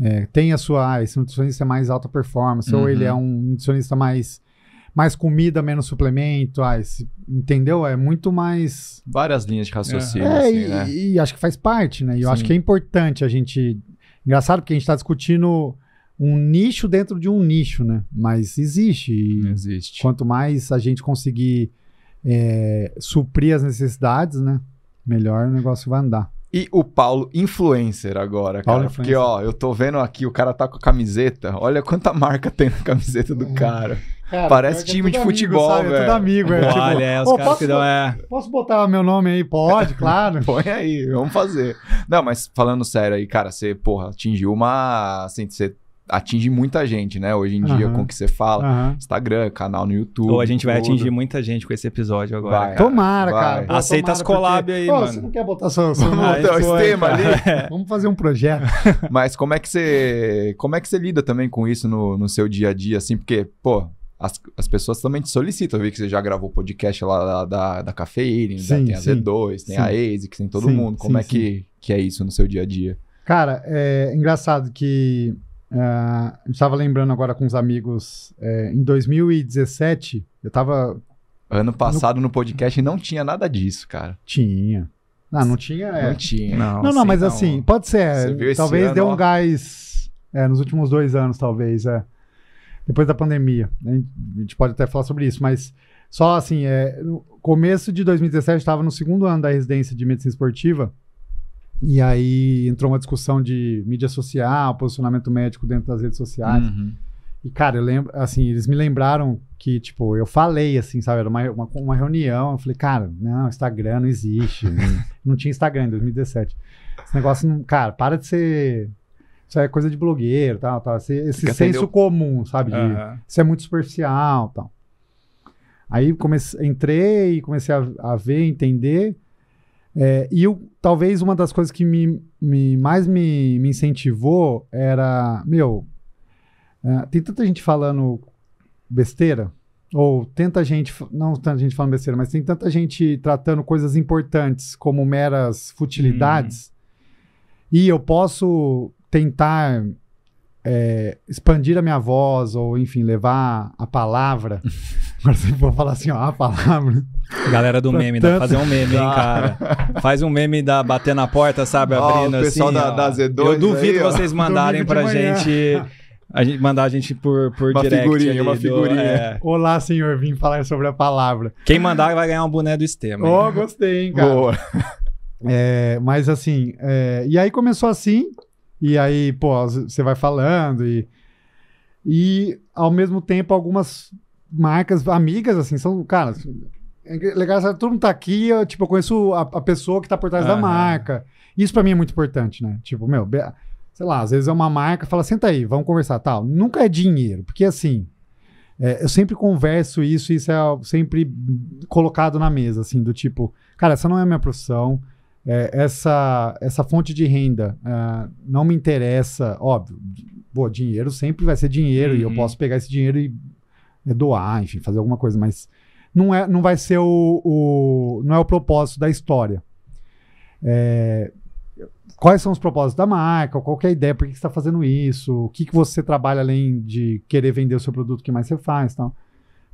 É, tem a sua, ah, esse nutricionista é mais alta performance, uhum. ou ele é uhum. um nutricionista mais mais comida, menos suplemento, ah, esse, entendeu? É muito mais... Várias linhas de raciocínio, é, assim, e, né? e, acho que faz parte, né? E eu Sim. acho que é importante a gente... Engraçado porque a gente está discutindo um nicho dentro de um nicho, né? Mas existe. Existe. Quanto mais a gente conseguir é, suprir as necessidades, né? Melhor o negócio vai andar. E o Paulo Influencer agora, Paulo cara. Influencer. Porque, ó, eu tô vendo aqui, o cara tá com a camiseta. Olha quanta marca tem na camiseta do é. cara. cara Parece é time é de futebol, sabe? velho. É tudo amigo, é. Olha, tipo, é, os oh, caras que dão, é... Posso botar meu nome aí? Pode, (laughs) claro. Põe aí, vamos fazer. Não, mas falando sério aí, cara, você, porra, atingiu uma... Assim, você atinge muita gente, né? Hoje em uhum. dia, com o que você fala. Uhum. Instagram, canal no YouTube. Ou a gente vai tudo. atingir muita gente com esse episódio agora. Vai, cara. Tomara, vai. cara. Pô, Aceita tomara, as collab porque... aí, Pô, mano. Você não quer botar seu, seu tema ali? (laughs) Vamos fazer um projeto. (laughs) Mas como é que você. Como é que você lida também com isso no, no seu dia a dia, assim? Porque, pô, as, as pessoas também te solicitam. Eu vi que você já gravou podcast lá da, da, da Cafeína, tem a sim, Z2, tem sim. a ASICS, tem todo sim, mundo. Como é que, que é isso no seu dia a dia? Cara, é engraçado que gente ah, estava lembrando agora com os amigos, é, em 2017, eu estava. Ano passado no... no podcast não tinha nada disso, cara. Tinha. Ah, não tinha. É. Não tinha. Não, não, não mas não. assim, pode ser. Talvez ano, deu um ó. gás é, nos últimos dois anos, talvez. É. Depois da pandemia. A gente pode até falar sobre isso, mas só assim, é, no começo de 2017, estava no segundo ano da residência de medicina esportiva. E aí entrou uma discussão de mídia social, posicionamento médico dentro das redes sociais. Uhum. E, cara, eu lembro, assim, eles me lembraram que, tipo, eu falei, assim, sabe, era uma, uma, uma reunião, eu falei, cara, não, Instagram não existe. né? (laughs) não tinha Instagram em 2017. Esse negócio não, cara, para de ser. Isso é coisa de blogueiro, tal, tal. Esse, esse senso atendeu... comum, sabe? De, uhum. Isso é muito superficial, tal. Aí comecei, entrei, comecei a, a ver, entender. É, e eu, talvez uma das coisas que me, me mais me, me, incentivou era, meu, é, tem tanta gente falando besteira, ou tanta gente, não tanta gente falando besteira, mas tem tanta gente tratando coisas importantes como meras futilidades, hum. e eu posso tentar é, expandir a minha voz, ou enfim, levar a palavra. (laughs) Agora você for falar assim, ó, a palavra. Galera do meme, dá pra fazer um meme, hein, cara? (laughs) Faz um meme da bater na porta, sabe? Abrindo oh, assim, o pessoal assim. Da, da Z2 eu duvido aí, vocês mandarem pra manhã. gente. A gente, mandar a gente por, por uma direct. Figurinha, uma figurinha, uma é... figurinha. Olá, senhor, vim falar sobre a palavra. Quem mandar vai ganhar um boné do Estema. Oh, gostei, hein, cara. Boa. (laughs) É, mas assim, é, e aí começou assim, e aí, pô, você vai falando, e, e ao mesmo tempo algumas marcas, amigas, assim, são, cara, é legal, sabe? todo mundo tá aqui, eu, tipo, eu conheço a, a pessoa que tá por trás da marca. Isso para mim é muito importante, né? Tipo, meu, sei lá, às vezes é uma marca, fala, senta aí, vamos conversar, tal. Nunca é dinheiro, porque assim, é, eu sempre converso isso isso é sempre colocado na mesa, assim, do tipo, cara, essa não é a minha profissão, é, essa, essa fonte de renda uh, não me interessa, óbvio, boa, dinheiro sempre vai ser dinheiro uhum. e eu uhum. posso pegar esse dinheiro e doar, enfim, fazer alguma coisa, mas não, é, não vai ser o, o não é o propósito da história. É, quais são os propósitos da marca, qual é a ideia, por que, você está fazendo isso, o que, que você trabalha além de querer vender o seu produto, o que mais você faz Então,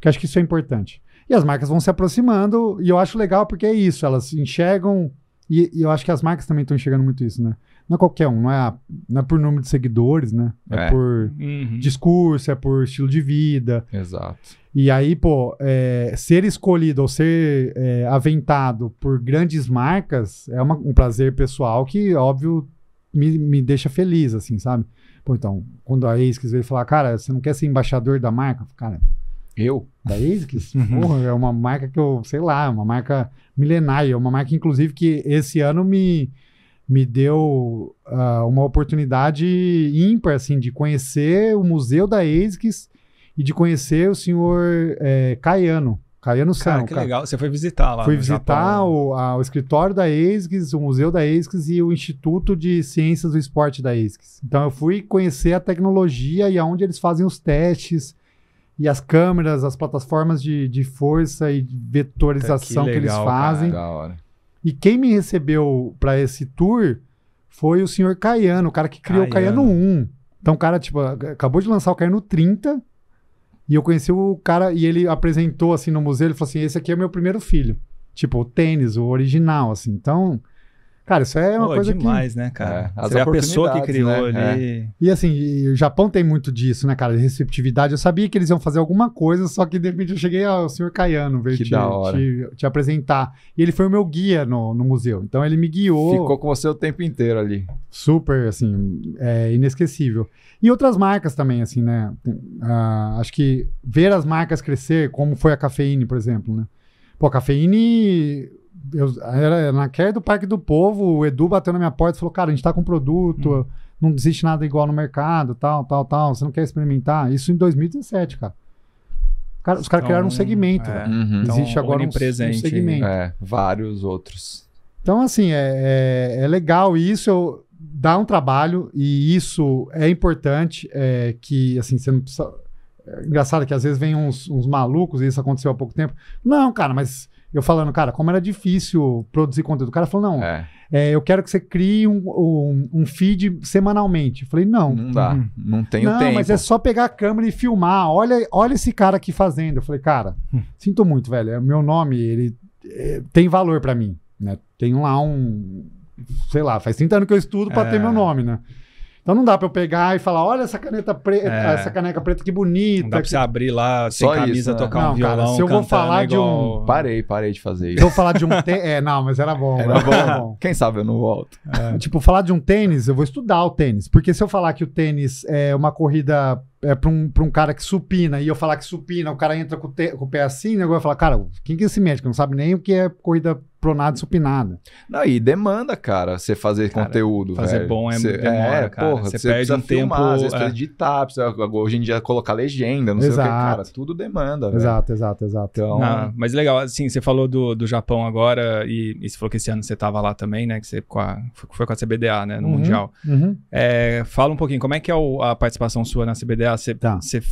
Que acho que isso é importante. E as marcas vão se aproximando, e eu acho legal porque é isso, elas enxergam, e, e eu acho que as marcas também estão enxergando muito isso, né? Não é qualquer um, não é, a, não é por número de seguidores, né? É, é. por uhum. discurso, é por estilo de vida. Exato. E aí, pô, é, ser escolhido ou ser é, aventado por grandes marcas é uma, um prazer pessoal que, óbvio, me, me deixa feliz, assim, sabe? Pô, então, quando a ASICS veio falar, cara, você não quer ser embaixador da marca? Cara, eu? Da ASICS? (laughs) Uhum. porra, é uma marca que eu, sei lá, é uma marca milenária, é uma marca, inclusive, que esse ano me me deu uh, uma oportunidade ímpar, assim, de conhecer o Museu da ASICS e de conhecer o senhor é, Caiano. Caiano São. Cara, que cara. legal. Você foi visitar lá. Fui visitar né? o, a, o, escritório da ASICS, o Museu da ASICS e o Instituto de Ciências do Esporte da ASICS. Então, eu fui conhecer a tecnologia e aonde eles fazem os testes e as câmeras, as plataformas de, de força e vetorização que, legal, que eles fazem. Cara, da hora. E quem me recebeu para esse tour foi o senhor Caiano, o cara que criou Caiano. o Caiano 1. Então o cara, tipo, acabou de lançar o Caiano 30. E eu conheci o cara e ele apresentou assim no museu, ele falou assim: "Esse aqui é meu primeiro filho". Tipo, o tênis, o original assim. Então, Cara, isso é uma Pô, coisa demais, que... né, cara? É, é, a pessoa que criou né? ali. É. E assim, e o Japão tem muito disso, né, cara? De receptividade. Eu sabia que eles iam fazer alguma coisa, só que de repente eu cheguei ao ah, senhor Caiano veio te, te, te, apresentar. E ele foi o meu guia no, no museu. Então ele me guiou. Ficou com você o tempo inteiro ali. Super, assim, é inesquecível. E outras marcas também, assim, né? Ah, acho que ver as marcas crescer, como foi a Cafeine, por exemplo, né? Pô, a Cafeine eu, era na queda do Parque do Povo, o Edu bateu na minha porta e falou: Cara, a gente tá com produto, hum. não existe nada igual no mercado, tal, tal, tal. Você não quer experimentar? Isso em 2017, cara. cara os caras então, criaram um segmento. É, uhum. Existe então, agora um, um segmento. É, vários outros. Então, assim, é, é, é legal isso. Eu, dá um trabalho e isso é importante. É, que, assim, você não precisa. É engraçado que às vezes vem uns, uns malucos, e isso aconteceu há pouco tempo. Não, cara, mas eu falando, cara, como era difícil produzir conteúdo. O cara falou, não, é. É, eu quero que você crie um, um, um feed semanalmente. Eu falei, não. Não dá, hum. não tenho não, tempo. Não, mas é só pegar a câmera e filmar. Olha, olha esse cara aqui fazendo. Eu falei, cara, hum. sinto muito, velho. É, meu nome, ele é, tem valor para mim, né? Tem lá um, sei lá, faz 30 anos que eu estudo para ter é. meu nome, né? Então não dá para eu pegar e falar, olha essa caneta preta, é. essa caneca preta que bonita. Não dá pra que... você abrir lá sem Só camisa, isso, né? tocar não, um violão, cara, se eu vou falar igual... de um... Parei, parei de fazer isso. Se eu falar de um... Te... É, não, mas era bom. Era, era bom. bom. Quem sabe eu não volto. É. Tipo, falar de um tênis, eu vou estudar o tênis. Porque se eu falar que o tênis é uma corrida é para um, um cara que supina, e eu falar que supina, o cara entra com o, te, com o pé assim, né? Eu vou falar, cara, quem que é esse médico? Não sabe nem o que é corrida pronada supinada. Não, e demanda, cara, você fazer cara, conteúdo. Fazer velho. bom é cê, demora, é, cara. Porra, você, você perde um tempo. Filmar, você é. precisa editar, precisa, hoje em dia colocar legenda, não exato. sei o que, cara. Tudo demanda. Exato, velho. exato, exato. Então, não, ah, mas legal, assim, você falou do, do Japão agora, e, e você falou que esse ano você estava lá também, né? Que você com a, foi com a CBDA, né? No uhum, Mundial. Uhum. É, fala um pouquinho, como é que é o, a participação sua na CBDA? Você, tá. você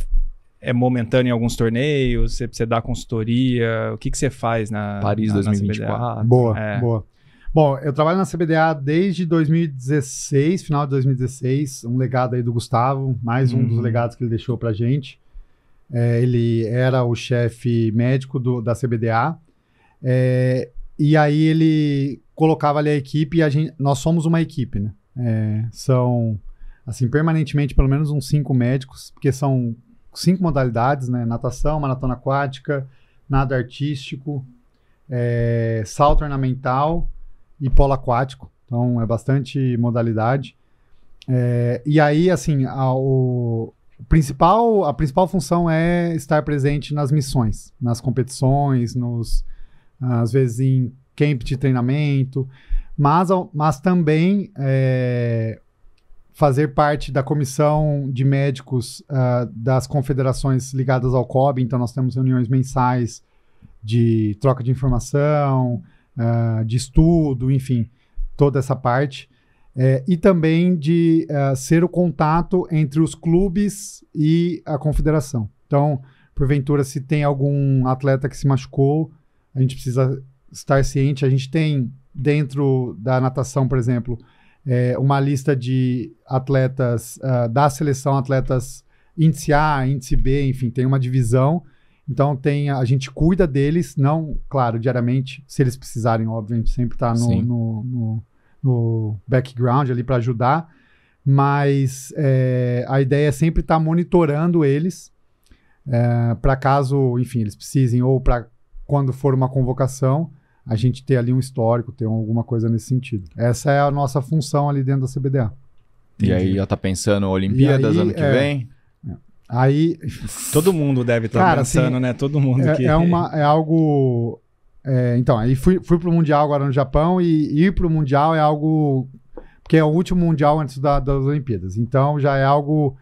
é momentâneo em alguns torneios? Você, você dá consultoria? O que, que você faz na Paris na, 2024? Na boa, é. boa. Bom, eu trabalho na CBDA desde 2016, final de 2016, um legado aí do Gustavo, mais uhum. um dos uhum. legados que ele deixou pra gente. É, ele era o chefe médico do, da CBDA, é, e aí ele colocava ali a equipe e a gente, nós somos uma equipe, né? É, são, assim, permanentemente pelo menos uns cinco médicos, porque são cinco modalidades, né? Natação, maratona aquática, nado artístico, é, salto ornamental e polo aquático. Então, é bastante modalidade. É, e aí, assim, a, o principal, a principal função é estar presente nas missões, nas competições, nos, às vezes em camp de treinamento, mas, mas também é, fazer parte da comissão de médicos uh, das confederações ligadas ao COB, então nós temos reuniões mensais de troca de informação, uh, de estudo, enfim, toda essa parte. É, e também de uh, ser o contato entre os clubes e a confederação. Então, porventura, se tem algum atleta que se machucou, a gente precisa estar ciente. A gente tem, dentro da natação, por exemplo, é, uma lista de atletas uh, da seleção, atletas índice A, índice B, enfim, tem uma divisão. Então tem a gente cuida deles, não, claro, diariamente, se eles precisarem, obviamente, sempre está no, no, no, no, background ali para ajudar, mas é, a ideia é sempre estar tá monitorando eles é, para caso, enfim, eles precisem ou para quando for uma convocação a gente ter ali um histórico, ter alguma coisa nesse sentido. Essa é a nossa função ali dentro da CBDA. Entendi. E aí já tá pensando Olimpíadas aí, ano que é, vem? É. Aí. Todo mundo deve estar tá assim, pensando, assim, né? Todo mundo é, que. É, uma, (laughs) é algo. É, então, aí fui, fui pro Mundial agora no Japão e ir pro Mundial é algo. Porque é o último Mundial antes da, das Olimpíadas. Então já é algo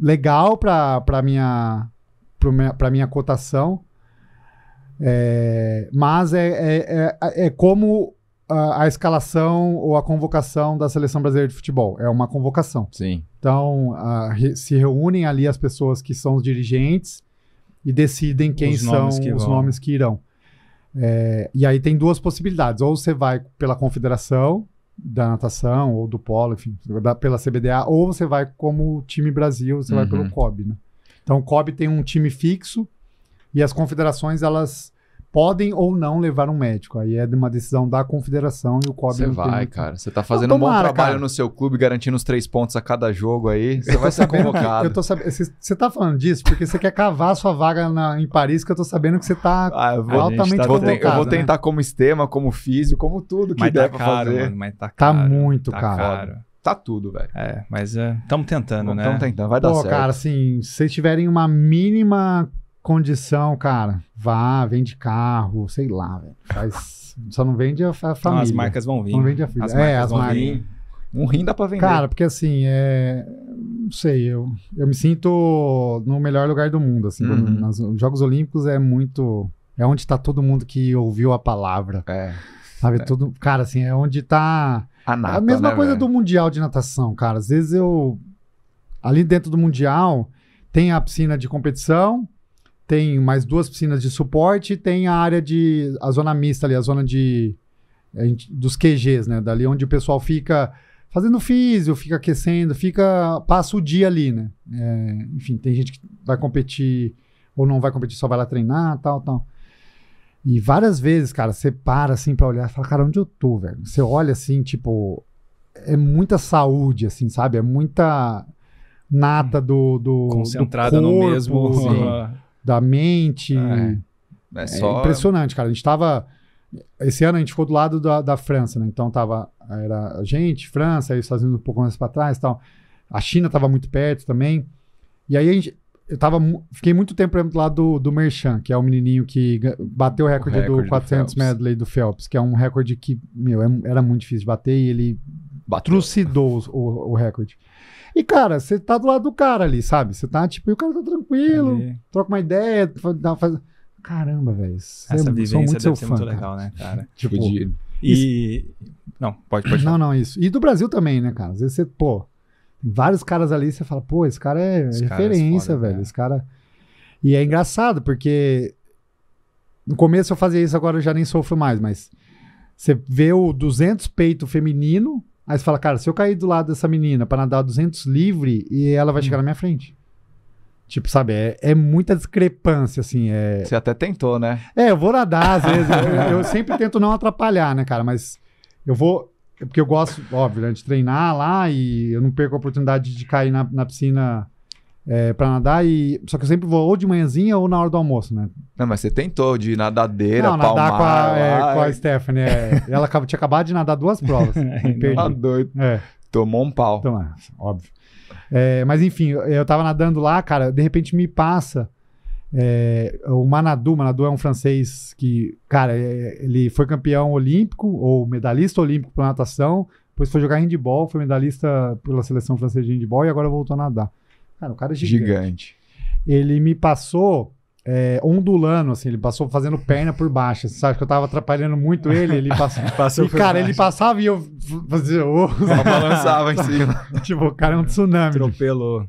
legal para minha, minha, minha cotação é, mas é, é, é, é como a, a, escalação ou a convocação da seleção brasileira de futebol. É uma convocação. Sim. Então, a, se reúnem ali as pessoas que são os dirigentes e decidem quem os são nomes que os vão. nomes que irão. É, e aí tem duas possibilidades. Ou você vai pela confederação da natação ou do polo, enfim, da, pela CBDA, ou você vai como time Brasil, você uhum. vai pelo COB, né? Então o COB tem um time fixo e as confederações, elas podem ou não levar um médico. Aí é uma decisão da confederação e o COB Você vai, cara. Você tá fazendo tomara, um bom trabalho cara. no seu clube, garantindo os três pontos a cada jogo aí. Você vai ser convocado. Eu tô Você tá falando disso porque você quer cavar sua vaga na, em Paris, que eu tô sabendo que você tá ah, vou, altamente tá convocado. Eu vou né? tentar né? como estema, como físico, como tudo que mas der tá pra caro, fazer. Mano, mas tá, tá caro. Tá muito tá caro. caro. Tá tudo, velho. É, mas estamos é, tentando, Bom, né? Estamos tentando, vai Pô, dar certo. Pô, cara, assim, se vocês tiverem uma mínima condição, cara, vá, vende carro, sei lá, velho. Faz, só não vende a, família. Não, as marcas vão vir. Não vende a família As é, as marcas. Um rim dá pra vender. Cara, porque assim, é... não sei, eu, eu me sinto no melhor lugar do mundo. Assim, uhum. Nas, nos Jogos Olímpicos é muito. É onde tá todo mundo que ouviu a palavra. É. Sabe, é. cara, assim, é onde tá. A, nata, a mesma né, coisa do Mundial de Natação, cara. Às vezes eu. Ali dentro do Mundial, tem a piscina de competição, tem mais duas piscinas de suporte, tem a área de. a zona mista ali, a zona de. A gente, dos QGs, né? Dali onde o pessoal fica fazendo físio, fica aquecendo, fica. passa o dia ali, né? É, enfim, tem gente que vai competir ou não vai competir, só vai lá treinar, tal, tal. E várias vezes, cara, você para assim pra olhar e fala, cara, onde eu tô, velho? Você olha assim, tipo. É muita saúde, assim, sabe? É muita nada do, do concentrada do corpo, no mesmo assim. uhum. (laughs) da mente. É, é, só... é impressionante, cara. A gente estava esse ano a gente ficou do lado da, da, França, né? Então tava era a gente, França, aí os Estados Unidos um pouco mais para trás, tal. A China tava muito perto também. E aí a gente eu tava, fiquei muito tempo exemplo, do lado do, Merchan, que é o menininho que bateu o recorde, o recorde do 400 do medley do Phelps, que é um recorde que, meu, é era muito difícil de bater e ele bateu. trucidou o, o recorde. E, cara, você tá do lado do cara ali, sabe? Você tá, tipo, e o cara tá tranquilo, ali. troca uma ideia, dá, faz... Caramba, velho. É Essa vivência muito deve ser fã, muito legal, cara. né, cara? (laughs) Tipo, tipo, de... E. Isso... Não, pode, pode. Não, não, isso. E do Brasil também, né, cara? Às vezes você, pô, vários caras ali, você fala, pô, esse cara é esse referência, cara é foda, velho. Esse cara. E é engraçado, porque no começo eu fazia isso, agora eu já nem sofro mais, mas você vê o 200 peito feminino Aí você fala, cara, se eu cair do lado dessa menina para nadar 200 livre e ela vai hum. chegar na minha frente. Tipo, sabe, é, é muita discrepância, assim. É... Você até tentou, né? É, eu vou nadar, às vezes. eu, eu, sempre tento não atrapalhar, né, cara? Mas eu vou. Porque eu gosto, óbvio, né, de treinar lá e eu não perco a oportunidade de cair na, na piscina é, para nadar e. Só que eu sempre vou ou de manhãzinha ou na hora do almoço, né? Não, mas você tentou de nadadeira, Não, palmar, nadar com a, é, com a Stephanie. É, ela tinha acabado de nadar duas provas. (laughs) Tá doido. É. Tomou um pau. Então, é, óbvio. É, mas enfim, eu tava nadando lá, cara, de repente me passa. É, o Manadu, Manadu é um francês que, cara, é, ele foi campeão olímpico ou medalhista olímpico para natação, depois foi jogar handball, foi medalhista pela seleção francesa de handball e agora voltou a nadar. Cara, o cara é gigante. gigante. Ele me passou é, ondulando, assim, ele passou fazendo perna por baixo. Você assim, sabe que eu tava atrapalhando muito ele, ele passou. (laughs) passou e, cara, baixo. ele passava e eu fazia. Oh, Só balançava em cima. (laughs) Tipo, o cara é um tsunami. Atropelou.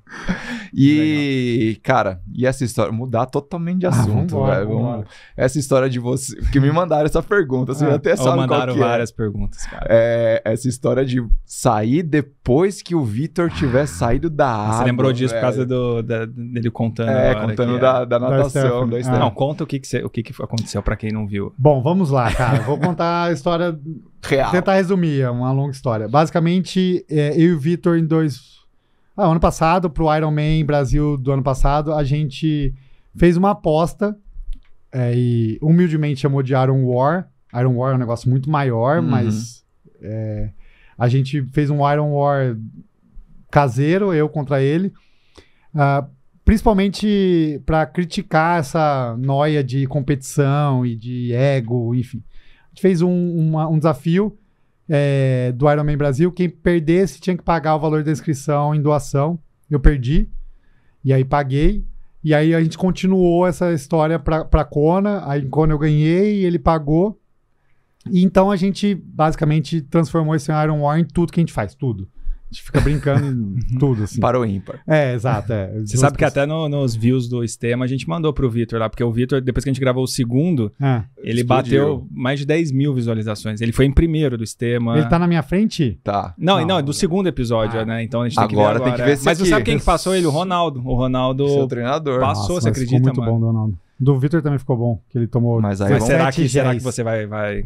E, cara, e essa história? Mudar totalmente de ah, assunto, ah, velho. Essa história de você. Porque me mandaram essa pergunta, você ah, até sabe mandaram é. várias perguntas, cara. É, essa história de sair depois que o Vitor tiver saído da água. Você lembrou disso velho. por causa do, da, dele contando. É, contando é. da, da, natação. Da é. Não, conta o que, que, você, o que, que aconteceu para quem não viu. Bom, vamos lá, cara. Vou contar a história. (laughs) Real. Tentar resumir, é uma longa história. Basicamente, é, eu e o Vitor em dois ah, ano passado, pro Iron Man Brasil do ano passado, a gente fez uma aposta é, e humildemente chamou de Iron War. Iron War é um negócio muito maior, uhum. mas é, a gente fez um Iron War caseiro, eu contra ele. Uh, principalmente para criticar essa noia de competição e de ego, enfim. A gente fez um, uma, um desafio é, do Ironman Brasil. Quem perdesse tinha que pagar o valor da inscrição em doação. Eu perdi. E aí paguei. E aí a gente continuou essa história para a Kona. Aí em Kona eu ganhei, ele pagou. E então a gente basicamente transformou esse Iron War em tudo que a gente faz, tudo gente fica brincando em (laughs) uhum. tudo, assim. Para o ímpar. É, exato. É. Você sabe que até no, nos views do Estema a gente mandou pro Vitor lá, porque o Vitor, depois que a gente gravou o segundo, é. ele explodiu. bateu mais de 10 mil visualizações. Ele foi em primeiro do Estema. Ele tá na minha frente? Tá. Não, não, não é do segundo episódio, ah. né? Então a gente tem agora, que ver agora. Tem que ver Mas aqui. você sabe quem que passou ele? O (laughs) Ronaldo. O Ronaldo. Seu treinador. Passou, Nossa, você acredita, ficou muito mano? bom do Ronaldo. Do Vitor também ficou bom, que ele tomou. Mas, aí, mas será, que, será que você vai, vai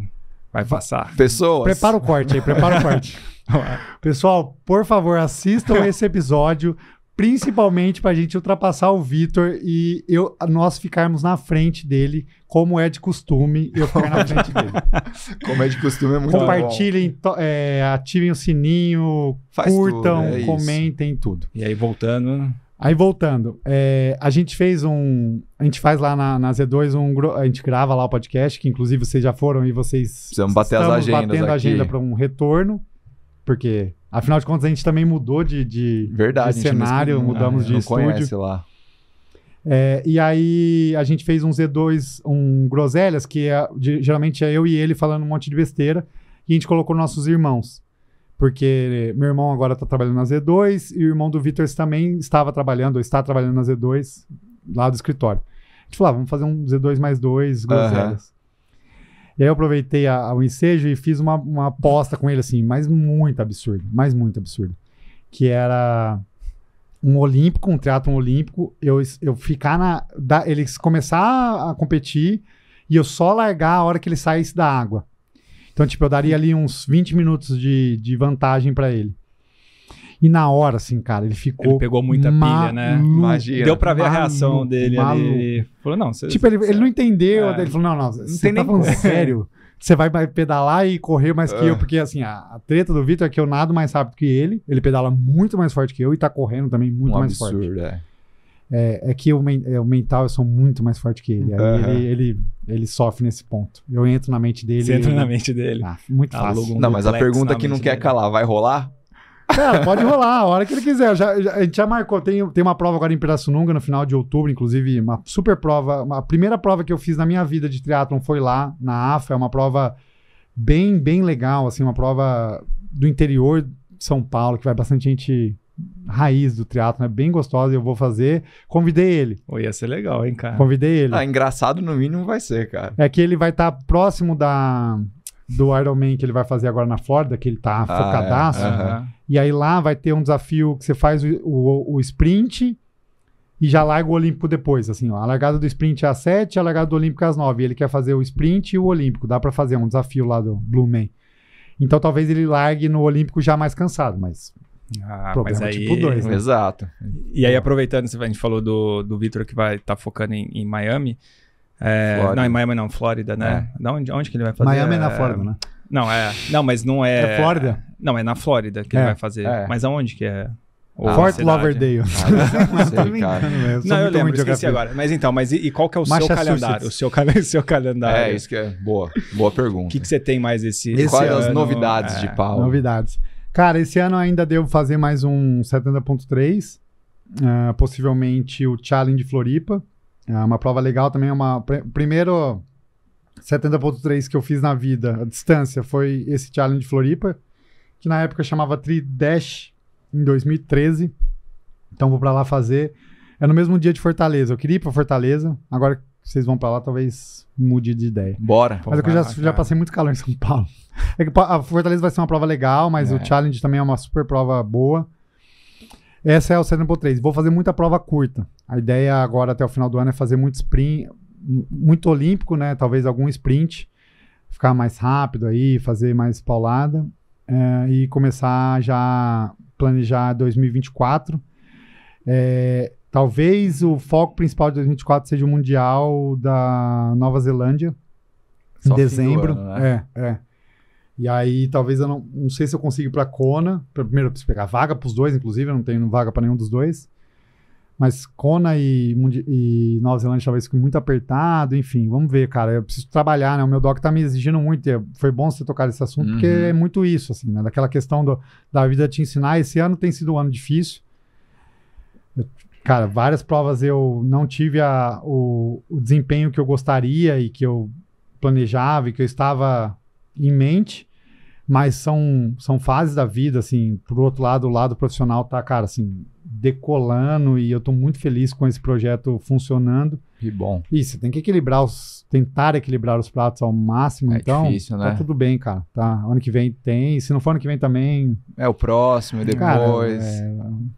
Vai passar. Pessoas. Prepara o corte aí, prepara o corte. (laughs) Pessoal, por favor, assistam esse episódio, principalmente para a gente ultrapassar o Vitor e eu, nós ficarmos na frente dele, como é de costume, eu ficar na frente dele. (laughs) Como é de costume, é muito Compartilhem, bom. Compartilhem, é, ativem o sininho, Faz curtam, tudo, é comentem tudo. E aí, voltando, Aí voltando, é, a gente fez um. A gente faz lá na, na Z2 um. A gente grava lá o podcast, que inclusive vocês já foram e vocês. Precisamos bater as agendas. batendo aqui. a agenda para um retorno, porque afinal de contas a gente também mudou de, de, Verdade, de cenário, não, mudamos é, de não estúdio. Conhece lá. É, e aí a gente fez um Z2, um Groselhas, que é, de, geralmente é eu e ele falando um monte de besteira, e a gente colocou nossos irmãos porque meu irmão agora está trabalhando na Z2 e o irmão do Vitor também estava trabalhando, ou está trabalhando na Z2 lá do escritório. A gente falou, ah, vamos fazer um Z2 mais dois, groselhas. Uhum. E aí eu aproveitei a, a, o ensejo e fiz uma, uma aposta com ele, assim, mas muito absurdo, mas muito absurdo. Que era um olímpico, um teatro olímpico, eu, eu ficar na... Da, eles começar a competir e eu só largar a hora que ele saísse da água. Então, tipo, eu daria ali uns 20 minutos de, de vantagem para ele. E na hora, assim, cara, ele ficou. Ele pegou muita pilha, né? Imagina. Deu pra ver maluco, a reação dele maluco. ali. Falou, não, Tipo, ele, ele não entendeu. É. Ele falou, não, não, você tá falando sério. Você vai pedalar e correr mais que uh. eu, é. porque assim, a, a treta do Vitor é que eu nado mais rápido que ele. Ele pedala muito mais forte que eu e tá correndo também muito um mais absurdo, forte. É. É, é que o, men é, o, mental eu sou muito mais forte que ele. Uhum. ele. ele, ele, sofre nesse ponto. Eu entro na mente dele. Você entra ele... na mente dele. Ah, muito tá fácil. não, mas a pergunta que não quer dele. calar, vai rolar? Cara, pode (laughs) rolar, a hora que ele quiser. Já, já, a gente já marcou, tem, tem uma prova agora em Pirassununga no final de outubro, inclusive, uma super prova. a primeira prova que eu fiz na minha vida de triatlon foi lá, na AFA. É uma prova bem, bem legal, assim, uma prova do interior de São Paulo, que vai bastante gente raiz do triatlo, é bem gostosa, eu vou fazer. Convidei ele. Oh, ia ser legal, hein, cara? Convidei ele. Ah, engraçado no mínimo vai ser, cara. É que ele vai estar tá próximo da do Ironman que ele vai fazer agora na Flórida, que ele tá ah, é. focadaço. É. Uhum. Né? E aí lá vai ter um desafio que você faz o, o, o sprint e já larga o Olímpico depois, assim, ó, a largada do sprint é às 7, a largada do Olímpico é às 9. Ele quer fazer o sprint e o Olímpico, dá para fazer um desafio lá do Blue Man. Então talvez ele largue no Olímpico já mais cansado, mas ah, problema mas aí, tipo 2, né? Exato. E aí, aproveitando, a gente falou do, do Vitor que vai estar tá focando em, em Miami. É, não, em Miami não, Flórida, né? É. Da onde, onde que ele vai fazer? Miami é na Flórida, né? Não, é. Não, mas não é. É Flórida? Não, é na Flórida que é. ele vai fazer. É. Mas aonde que é? Ah, Ou Fort Lauderdale. Ah, (laughs) não, Eu não, eu lembro, esqueci agora. Mas então, mas e, e qual que é o seu calendário? O seu, (laughs) seu calendário. É, isso que é. Boa, boa pergunta. O que, que você tem mais esse, esse Quais ano? as novidades de é. Paulo? Novidades. Cara, esse ano ainda devo fazer mais um 70.3, uh, ah, possivelmente o Challenge Floripa. É uma prova legal também, é uma pr primeiro 70.3 que eu fiz na vida, a distância, foi esse Challenge Floripa, que na época chamava Tri Dash em 2013. Então vou para lá fazer. É no mesmo dia de Fortaleza. Eu queria ir para Fortaleza, agora vocês vão para lá, talvez mude de ideia. Bora. Mas é que eu já, já passei muito calor em São Paulo. (laughs) É que a Fortaleza vai ser uma prova legal, mas é. o Challenge também é uma super prova boa. Essa é o Cenopo 3. Vou fazer muita prova curta. A ideia agora até o final do ano é fazer muito sprint, muito olímpico, né? Talvez algum sprint, ficar mais rápido aí, fazer mais paulada é, e começar já planejar 2024. É, Talvez o foco principal de 2024 seja o Mundial da Nova Zelândia, Só em dezembro. Ano, né? É, é. E aí talvez eu não, não sei se eu consigo ir para Kona. Primeiro eu preciso pegar vaga para os dois, inclusive, eu não tenho vaga para nenhum dos dois. Mas Kona e, e Nova Zelândia talvez fique muito apertado, enfim, vamos ver, cara. Eu preciso trabalhar, né? O meu doc tá me exigindo muito. É, foi bom você tocar nesse assunto, uhum. porque é muito isso, assim, né? Daquela questão do, da vida te ensinar. Esse ano tem sido um ano difícil. Eu cara, várias provas eu não tive a, o, o, desempenho que eu gostaria e que eu planejava e que eu estava em mente, mas são, são fases da vida, assim, por outro lado, o lado profissional tá, cara, assim, decolando e eu tô muito feliz com esse projeto funcionando. Que bom. isso tem que equilibrar os, tentar equilibrar os pratos ao máximo, é então difícil, tá né? tá tudo bem, cara, tá? Ano que vem tem, se não for ano que vem também... É o próximo e depois... Cara, é,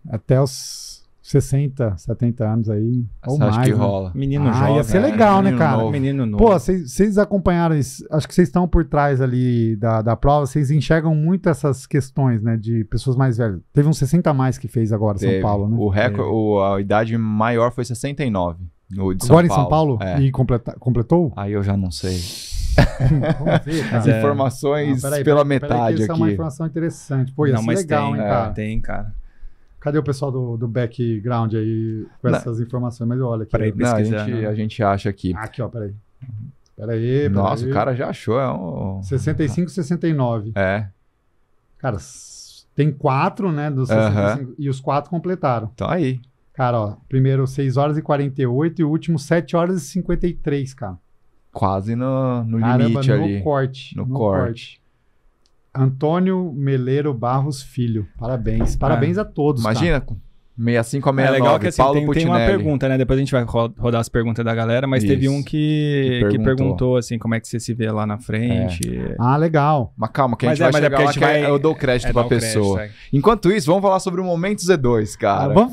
até os 60, 70 anos aí. Ou mais, que né? rola? Menino ah, jovem. Ia ser né? legal, é, né, cara? Novo. Menino novo. Pô, vocês acompanharam isso. Acho que vocês estão por trás ali da, da prova. Vocês enxergam muito essas questões, né? De pessoas mais velhas. Teve um 60 a mais que fez agora, Teve. São Paulo, né? O recorde, a idade maior foi 69. No, de São agora em São Paulo? É. E completa, completou? Aí eu já não sei. (laughs) Ver, As informações não, peraí, pela peraí, metade peraí, aqui. Essa é uma informação interessante. Pô, ia não, mas legal, tem, hein, é, cara? Tem, cara. Cadê o pessoal do, do background aí com não. essas informações? Mas olha aqui. Peraí, não, a, gente, não. a gente acha aqui. Aqui, ó, peraí. Peraí, peraí. Nossa, o cara já achou. É um... 65, 69. É. Cara, tem quatro, né? Dos 65, uh -huh. E os quatro completaram. Então aí. Cara, ó, primeiro 6 horas e 48 e o último 7 horas e 53, cara. Quase no, no Caramba, limite no ali. Corte, no, no corte. corte. Antônio Meleiro Barros Filho. Parabéns. Parabéns é. a todos. Imagina, cara. 65 a 69, É legal que assim, Paulo tem, tem uma pergunta, né? Depois a gente vai rodar as perguntas da galera, mas Isso. teve um que, que perguntou. que, perguntou. assim, como é que você se vê lá na frente. É. Ah, legal. Mas calma, que a gente é, mas vai é, chegar lá, é- vai... eu dou crédito é, pra pessoa. Crédito, Enquanto isso, vamos falar sobre o Momento Z2, cara. vamos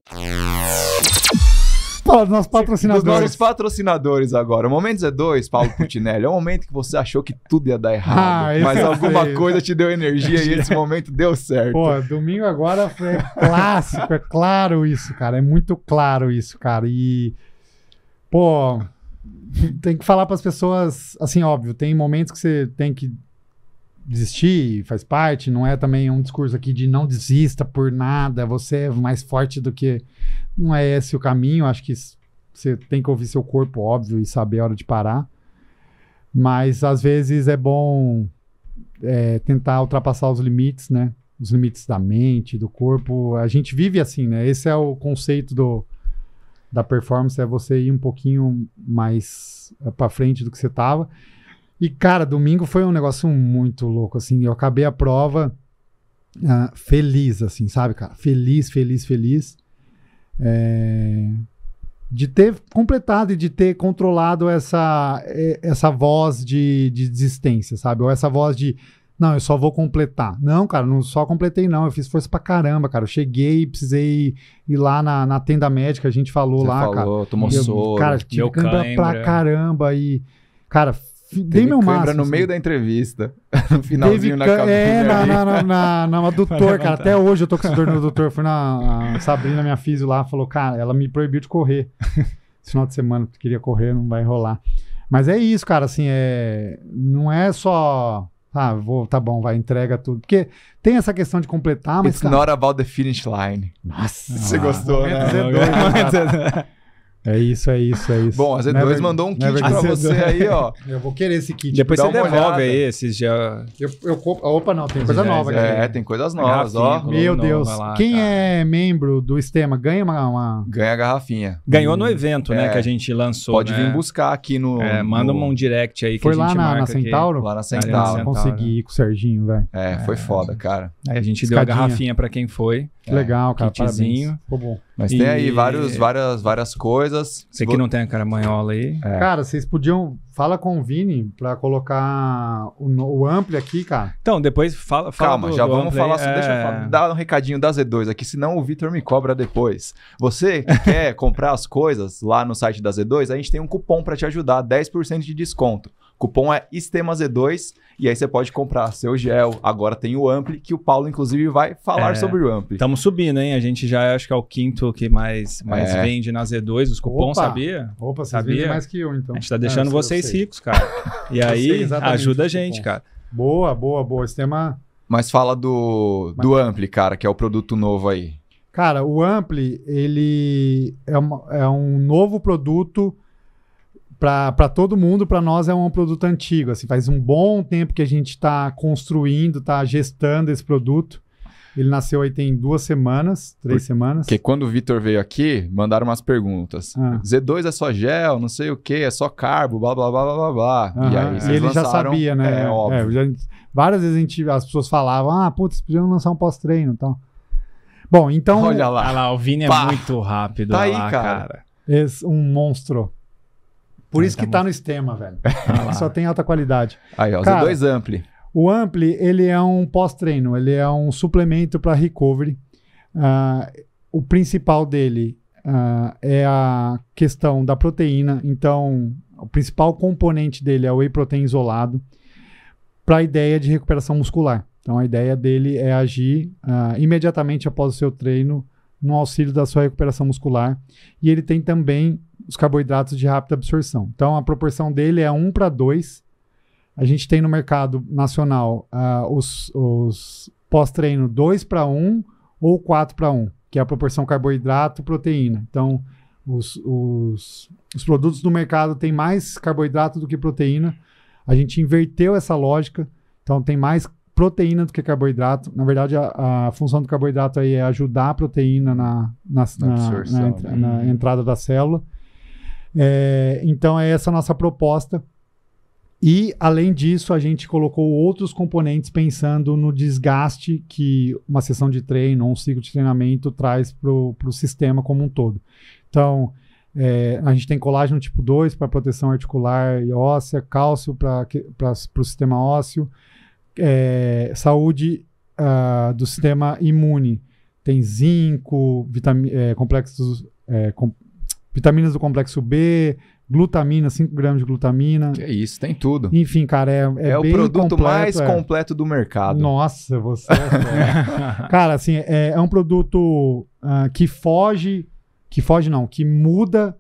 dos nossos patrocinadores. Dos nossos patrocinadores agora. O momento é dois Paulo Putinelli, é o momento que você achou que tudo ia dar ah, errado. Ah, mas é alguma coisa te deu energia e esse (laughs) momento deu certo. Pô, domingo agora foi clássico, é claro isso, cara. É muito claro isso, cara. E, pô, tem que falar para as pessoas, assim, óbvio, tem momentos que você tem que desistir faz parte, não é também um discurso aqui de não desista por nada, você é mais forte do que. Não é esse o caminho, acho que você tem que ouvir seu corpo, óbvio, e saber a hora de parar. Mas às vezes é bom é, tentar ultrapassar os limites, né? Os limites da mente, do corpo. A gente vive assim, né? Esse é o conceito do, da performance, é você ir um pouquinho mais eh, para frente do que você tava e, cara, domingo foi um negócio muito louco, assim. Eu acabei a prova uh, feliz, assim, sabe, cara? Feliz, feliz, feliz. É... De ter completado e de ter controlado essa, é, essa voz de, de desistência, sabe? Ou essa voz de, não, eu só vou completar. Não, cara, não só completei, não. Eu fiz força pra caramba, cara. Eu cheguei, precisei ir lá na, na tenda médica, a gente falou Você lá, falou, cara. Tomou eu, soro, cara, tive pra caramba e. Cara, dei meu máximo. no assim. meio da entrevista, (laughs) no finalzinho Teve, na cabine. É, na, na, na, na, na (laughs) doutor, cara. Até hoje eu tô com esse dor no doutor. Fui na Sabrina, minha física lá, falou, cara, ela me proibiu de correr. (laughs) Esse final de semana, porque queria correr, não vai rolar. Mas é isso, cara, assim, é... não é só... Ah, vou, tá bom, vai, entrega tudo. Porque tem essa questão de completar, mas... It's cara... not about the finish line. Nossa. Você ah, gostou, né? É doido, é isso, é isso, é isso. Bom, a Z2 Never, é mandou um é kit pra você (laughs) aí, ó. Eu vou querer esse kit. Depois você devolve aí esses já. Eu, eu Opa, não, tem coisa nova é, aqui. É, tem coisas novas, ó. Meu novo, Deus. Lá, Quem cara. é membro do sistema ganha uma, uma. Ganha a garrafinha. Ganhou no hum, evento, né, é. né, que a gente lançou. Pode né? vir buscar aqui no. É, manda no... um direct aí que foi a gente lá marca na Centauro? Aqui. Lá na Centauro. Consegui ir com o Serginho, velho. É, foi foda, cara. Aí a gente deu a garrafinha pra quem foi. É, Legal, cara. Kitzinho. Ficou bom. Mas e... tem aí vários, várias, várias coisas. Você que não tem a caramanhola aí. É. Cara, vocês podiam. Fala com o Vini pra colocar o, o ampli aqui, cara. Então, depois fala. fala Calma, do, já do vamos falar. Assim, é... Deixa eu é. dar um recadinho da Z2 aqui, senão o Vitor me cobra depois. Você (laughs) quer comprar as coisas lá no site da Z2, a gente tem um cupom pra te ajudar, 10% de desconto. Cupom é Z 2 e aí você pode comprar seu gel. Agora tem o Ampli, que o Paulo, inclusive, vai falar é, sobre o Ampli. Estamos subindo, hein? A gente já acho que é o quinto que mais, mais é. vende na Z2, os cupons, Opa. sabia? Opa, vocês sabia? mais que eu, então. A gente tá deixando ah, vocês ricos, cara. (laughs) E aí ajuda a gente, cara. Boa, boa, boa. Esse Mas fala do, Mas... do Ampli, cara, que é o produto novo aí. Cara, o Ampli, ele é, uma, é um novo produto para todo mundo, para nós é um produto antigo. Assim, faz um bom tempo que a gente está construindo, está gestando esse produto. Ele nasceu aí tem duas semanas, três Porque semanas. Porque quando o Vitor veio aqui, mandaram umas perguntas. Ah. Z2 é só gel, não sei o que, é só carbo, blá blá blá blá blá. Ah, e aí, ele lançaram, já sabia, né? É, óbvio. É, já, várias vezes a gente, as pessoas falavam, ah, putz, podiam lançar um pós-treino e tal. Bom, então. Olha lá. Olha lá, o Vini é Pá. é muito rápido. Tá aí, lá, cara. cara. Esse, um monstro. Por isso tá que está no sistema, velho. Ah, (laughs) Só tem alta qualidade. Aí, ó, Cara, z Ampli. O Ampli, ele é um pós-treino, ele é um suplemento para recovery. Uh, o principal dele uh, é a questão da proteína. Então, o principal componente dele é o whey protein isolado para a ideia de recuperação muscular. Então, a ideia dele é agir uh, imediatamente após o seu treino no auxílio da sua recuperação muscular. E ele tem também os carboidratos de rápida absorção. Então a proporção dele é 1 para 2. A gente tem no mercado nacional uh, os, os pós-treino 2 para 1 ou 4 para 1, que é a proporção carboidrato-proteína. Então os, os, os produtos do mercado têm mais carboidrato do que proteína. A gente inverteu essa lógica, então tem mais proteína do que carboidrato. Na verdade, a, a, função do carboidrato aí é ajudar a proteína na, na, na, na, na, na uhum. entrada da célula. É, então é essa nossa proposta. E, além disso, a gente colocou outros componentes pensando no desgaste que uma sessão de treino, um ciclo de treinamento traz para o sistema como um todo. Então, é, a gente tem colágeno tipo 2 para proteção articular e óssea, cálcio para o sistema ósseo, é, saúde uh, do sistema imune. Tem zinco, vitam é, complexos, é, com, vitaminas do complexo B, glutamina, 5 gramas de glutamina. Que isso, tem tudo. Enfim, cara, é É, é o produto completo, mais é. completo do mercado. Nossa, você. é. (laughs) cara, assim, é, é um produto uh, que foge, que foge não, que muda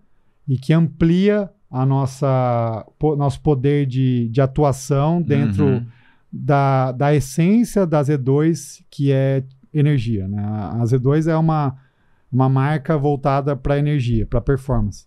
e que amplia a nossa po, nosso poder de, de atuação dentro uhum. da, da essência da Z2, que é energia, né? A Z2 é uma uma marca voltada para energia, para performance.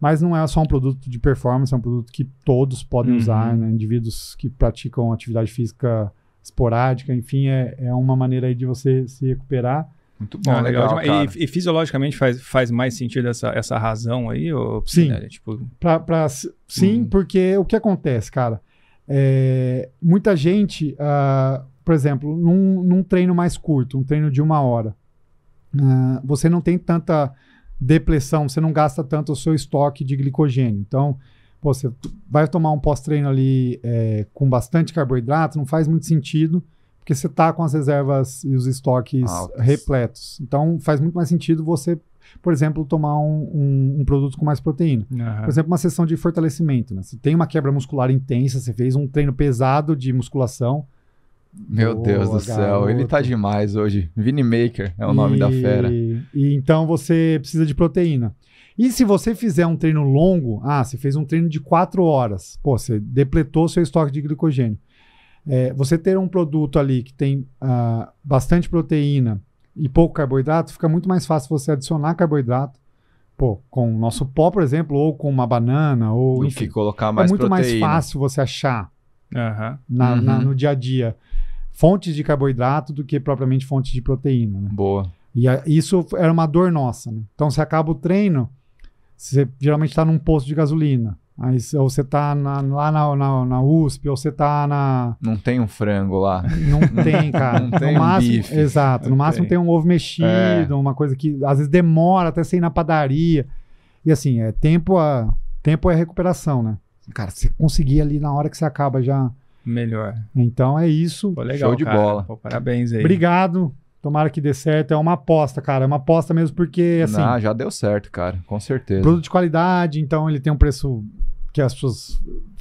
Mas não é só um produto de performance, é um produto que todos podem uhum. usar, né? indivíduos que praticam atividade física esporádica, enfim, é, é uma maneira aí de você se recuperar. Muito bom, ah, legal. legal e, e, fisiologicamente faz, faz mais sentido essa, essa razão aí? Ou, sim, né, tipo... pra, pra, sim uhum. porque o que acontece, cara? É, muita gente, uh, por exemplo, num, num treino mais curto, um treino de uma hora, uh, você não tem tanta depressão, você não gasta tanto o seu estoque de glicogênio. Então, pô, você vai tomar um pós-treino ali é, com bastante carboidrato, não faz muito sentido, porque você está com as reservas e os estoques Altos. repletos. Então, faz muito mais sentido você, por exemplo, tomar um, um, um produto com mais proteína. Uhum. Por exemplo, uma sessão de fortalecimento. Né? Você tem uma quebra muscular intensa, você fez um treino pesado de musculação, meu Boa, Deus do garoto. céu, ele tá demais hoje. Vini Maker é o e... nome da fera. E então você precisa de proteína. E se você fizer um treino longo, ah, você fez um treino de 4 horas, pô, você depletou seu estoque de glicogênio. É, você ter um produto ali que tem ah, bastante proteína e pouco carboidrato, fica muito mais fácil você adicionar carboidrato pô, com o nosso pó, por exemplo, ou com uma banana, ou enfim. colocar é mais é muito proteína. mais fácil você achar uhum. Na, uhum. Na, no dia a dia fontes de carboidrato do que propriamente fontes de proteína. Né? Boa. E a, isso era uma dor nossa. Né? Então, você acaba o treino, você geralmente está num posto de gasolina. Aí, ou você está na, lá na, na, na, USP, ou você está na. Não tem um frango lá. Não tem, (laughs) cara. Não tem no um máximo, bife. Exato. No máximo tem. tem um ovo mexido, é. uma coisa que às vezes demora até você ir na padaria. E assim, é tempo a, ah, tempo é recuperação, né? Cara, você conseguir ali na hora que você acaba já melhor. Então é isso. Pô, legal, Show de cara. bola. Pô, parabéns aí. Obrigado. Tomara que dê certo. É uma aposta, cara. É uma aposta mesmo porque assim. Ah, já deu certo, cara. Com certeza. Produto de qualidade, então ele tem um preço que as pessoas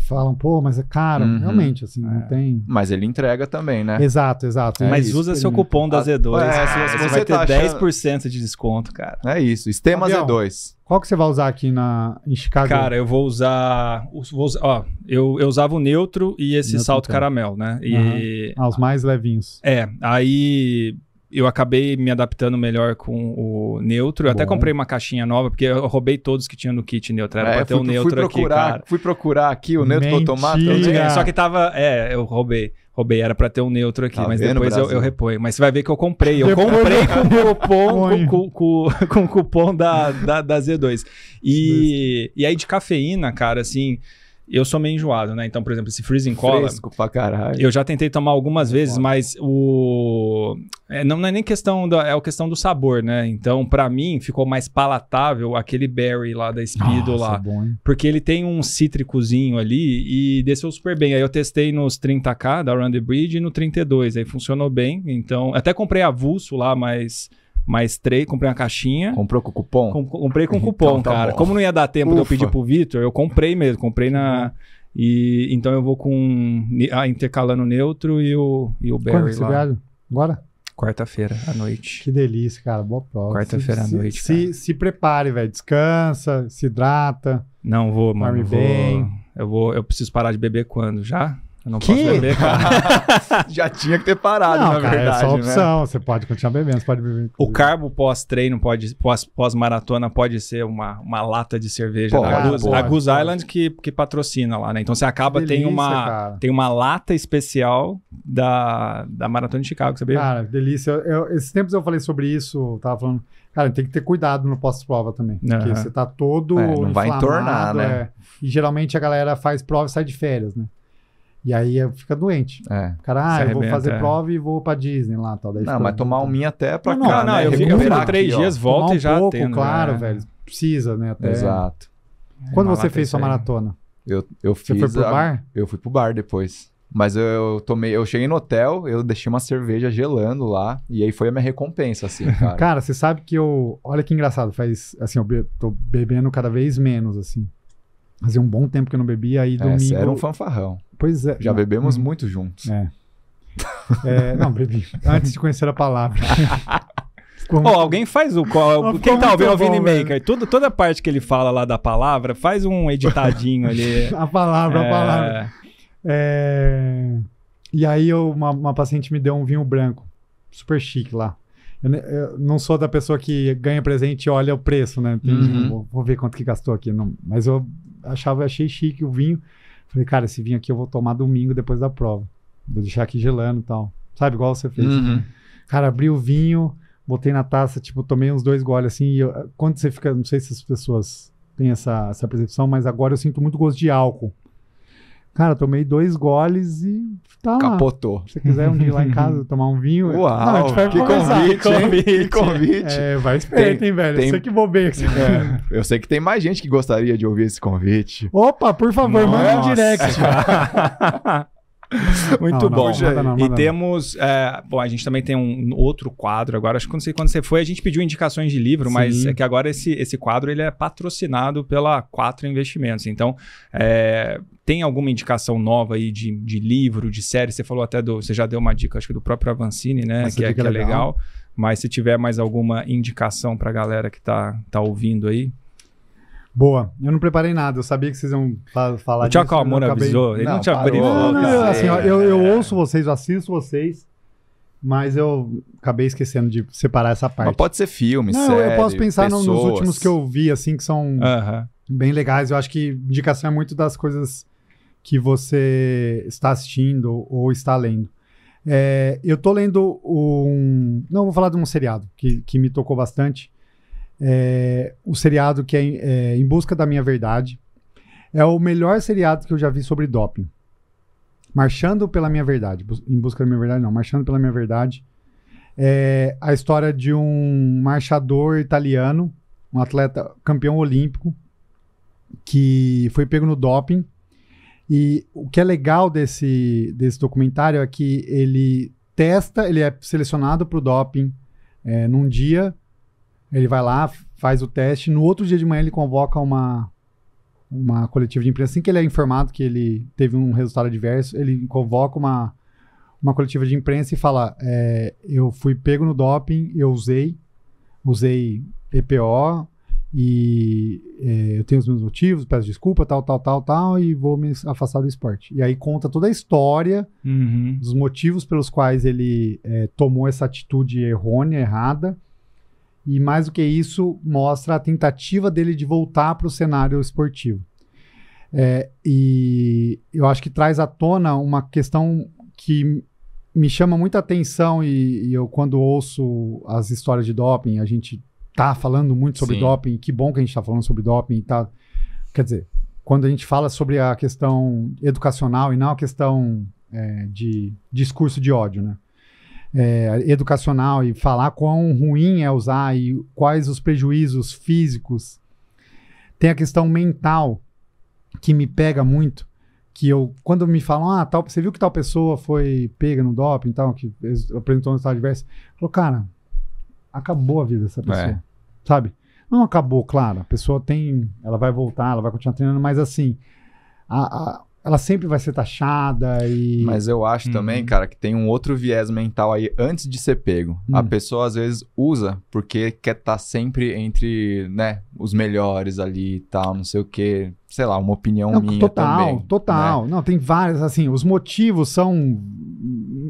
falam, pô, mas é caro. Uhum. Realmente, assim, não é. tem. Mas ele entrega também, né? Exato, exato. É mas isso, usa seu cupom da Z2. É, você, você tá vai tá ter achando... 10% de desconto, cara. É isso. Sistema Z2. Qual que você vai usar aqui na, em Chicago? Cara, eu vou usar. Vou usar ó, eu, eu usava o neutro e esse neutro salto caramel, né? E, uhum. Ah, os mais levinhos. É. Aí eu acabei me adaptando melhor com o neutro. Eu Bom. até comprei uma caixinha nova, porque eu roubei todos que tinha no kit neutro. Era é, pra ter fui, um neutro fui procurar, aqui, cara. Fui procurar aqui o neutro automático. só que tava... É, eu roubei. Roubei, era pra ter um neutro aqui, tá mas vendo, depois eu, eu, reponho. Mas você vai ver que eu comprei. Eu comprei com o cupom, com, com, com, cupom da, da, da Z2. E, e aí de cafeína, cara, assim eu sou meio enjoado, né? Então, por exemplo, esse Freezing Cola. Fresco pra caralho. Eu já tentei tomar algumas é vezes, mas o. É, não, é nem questão da. É a questão do sabor, né? Então, para mim, ficou mais palatável aquele berry lá da Speedo Nossa, lá. É bom, hein? Porque ele tem um cítricozinho ali e desceu super bem. Aí eu testei nos 30K da Randy the Bridge e no 32. Aí funcionou bem. Então, até comprei avulso lá, mas mais três, comprei uma caixinha. Comprou com cupom? Com, comprei com cupom, então, tá cara. Bom. Como não ia dar tempo Ufa. de eu pedir pro Vitor, eu comprei mesmo, comprei na. Uhum. E, então eu vou com a ah, intercalando o neutro e o, e o Barry Quando lá. Bora? Quarta-feira à noite. Que delícia, cara. Boa prova. Quarta-feira à noite. Se, se, se prepare, velho. Descansa, se hidrata. Não vou, mano. Dorme bem. Eu, vou, eu preciso parar de beber quando? Já? Eu não que? posso beber, cara. (laughs) Já tinha que ter parado, não, na cara, verdade. É só né? opção. Né? Você pode continuar bebendo, você pode beber. Inclusive. O carbo pós-treino, pós-maratona, pós, -maratona pode ser uma, uma lata de cerveja pô, da, Goose, a Goose Island que, que patrocina lá, né? Então você acaba, delícia, tem, uma, tem uma lata especial da, da Maratona de Chicago, sabia? Cara, delícia. Eu, esses tempos eu falei sobre isso, tava falando. Cara, tem que ter cuidado no pós-prova também. Uhum. Porque você tá todo. É, não vai entornar, né? É, e geralmente a galera faz prova e sai de férias, né? E aí eh, fica doente. É. Cara, ah, eu vou fazer é. prova e vou pra Disney lá. Tal. Daí não, mas tomar um minha até pra não, cá, Não, não, né? eu, fico, eu fico três aqui, dias, volta e um já pouco, claro, né? velho. Precisa, né? Até. Exato. Quando é, você fez sua maratona? Eu, eu você fiz. Você foi pro a, bar? Eu fui pro bar depois. Mas eu, eu, tomei, eu cheguei no hotel, eu deixei uma cerveja gelando lá, e aí foi a minha recompensa, assim, (laughs) cara. cara, você sabe que eu. Olha que engraçado, faz assim, eu be, tô bebendo cada vez menos, assim. Fazia um bom tempo que eu não bebia, aí é, domingo... você era um fanfarrão. Pois é. Já não, bebemos hum, muito juntos. É. é. Não, bebi. Antes de conhecer a palavra. (laughs) Como... Oh, alguém faz o. Qual, quem tá ouvindo o Vini Maker? toda a parte que ele fala lá da palavra, faz um editadinho ali. (laughs) a palavra, é... a palavra. É... E aí eu, uma, uma, paciente me deu um vinho branco, super chique lá. Eu, eu, não sou da pessoa que ganha presente e olha o preço, né? Tem, uhum. vou, vou, ver quanto que gastou aqui. Não, mas eu achava, achei chique o vinho. Falei, cara, esse vinho aqui eu vou tomar domingo depois da prova. Vou deixar aqui gelando e tal. Sabe, igual você fez. Uhum. Cara, abri o vinho, botei na taça, tipo, tomei uns dois goles assim. E eu, quando você fica, não sei se as pessoas têm essa, essa percepção, mas agora eu sinto muito gosto de álcool. Cara, tomei dois goles e tá Capotou. Se você quiser um dia ir lá em casa (laughs) tomar um vinho. Uau, não, que, convite, convite, que convite, É, vai esperto, hein, velho. Tem... Eu sei que bobeira que você é, Eu sei que tem mais gente que gostaria de ouvir esse convite. Opa, por favor, Nossa. manda um direct. (laughs) (laughs) Muito não, bom. Não, manda não, manda e temos. É, bom, a gente também tem um outro quadro agora. Acho que não sei quando você foi. A gente pediu indicações de livro, Sim. mas é que agora esse, esse quadro ele é patrocinado pela Quatro Investimentos. Então, é, tem alguma indicação nova aí de, de livro, de série? Você falou até do. Você já deu uma dica, acho que do próprio Avancini, né? Essa que é, é que é legal. legal. Mas se tiver mais alguma indicação para a galera que está tá ouvindo aí. Boa. Eu não preparei nada, eu sabia que vocês iam fa falar o disso. O Amor acabei... avisou. Ele não, não te abriu. Não, não, eu, assim, eu, eu é. ouço vocês, eu assisto vocês, mas eu acabei esquecendo de separar essa parte. Mas pode ser filme, não, série, Eu posso pensar nos últimos que eu vi, assim, que são uh -huh. bem legais. Eu acho que indicação é muito das coisas que você está assistindo ou está lendo. É, eu tô lendo um. Não, vou falar de um seriado que, que me tocou bastante é, o seriado que é, é Em Busca da Minha Verdade. É o melhor seriado que eu já vi sobre doping. Marchando pela Minha Verdade. Em Busca da Minha Verdade, não. Marchando pela Minha Verdade. É a história de um marchador italiano, um atleta campeão olímpico, que foi pego no doping. E o que é legal desse, desse documentário é que ele testa, ele é selecionado para o doping é, num dia ele vai lá, faz o teste, no outro dia de manhã ele convoca uma uma coletiva de imprensa. Assim que ele é informado que ele teve um resultado adverso, ele convoca uma, uma coletiva de imprensa e fala: é, Eu fui pego no doping, eu usei, usei EPO e é, eu tenho os meus motivos, peço desculpa, tal, tal, tal, tal, e vou me afastar do esporte. E aí conta toda a história uhum. dos motivos pelos quais ele é, tomou essa atitude errônea, errada e mais do que isso, mostra a tentativa dele de voltar para o cenário esportivo. É, e eu acho que traz à tona uma questão que me chama muita atenção e, e eu quando ouço as histórias de doping, a gente tá falando muito sobre Sim. doping, que bom que a gente está falando sobre doping, tá? Quer dizer, quando a gente fala sobre a questão educacional e não a questão é, de discurso de ódio, né? é, educacional e falar quão ruim é usar e quais os prejuízos físicos. Tem a questão mental que me pega muito, que eu quando me falam, ah, tal, você viu que tal pessoa foi pega no doping, tal, que apresentou um estado adverso, falo, cara, acabou a vida dessa é. pessoa, é. sabe? Não acabou, claro. A pessoa tem, ela vai voltar, ela vai continuar treinando, mas assim, a, a, ela sempre vai ser taxada e. Mas eu acho hum. também, cara, que tem um outro viés mental aí antes de ser pego. A hum. pessoa às vezes usa porque quer estar tá sempre entre, né, os melhores ali e tal, não sei o quê. Sei lá, uma opinião não, minha total, também. Total, total. Né? Não, tem várias, assim, os motivos são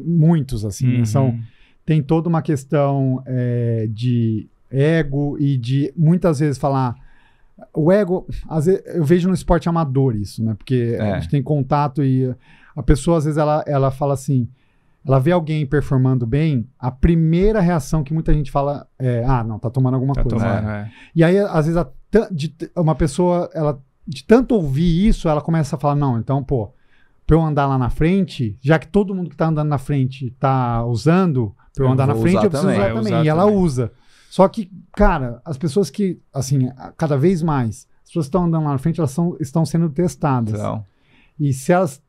muitos, assim, né? uhum. são. Tem toda uma questão é, de ego e de muitas vezes falar o ego, às vezes, eu vejo no esporte amador isso, né? Porque é. a gente tem contato e a pessoa, às vezes, ela, ela fala assim. Ela vê alguém performando bem, a primeira reação que muita gente fala é: ah, não, tá tomando alguma tá coisa. Tomando, né? é. E aí, às vezes, a, de, uma pessoa, ela, de tanto ouvir isso, ela começa a falar: não, então, pô, pra eu andar lá na frente, já que todo mundo que tá andando na frente tá usando, pra eu, eu andar na frente, eu preciso usar também. É, usar e ela usa. Só que, cara, as pessoas que, assim, cada vez mais, as pessoas que estão andando lá na frente, elas são, estão sendo testadas. Então. E se elas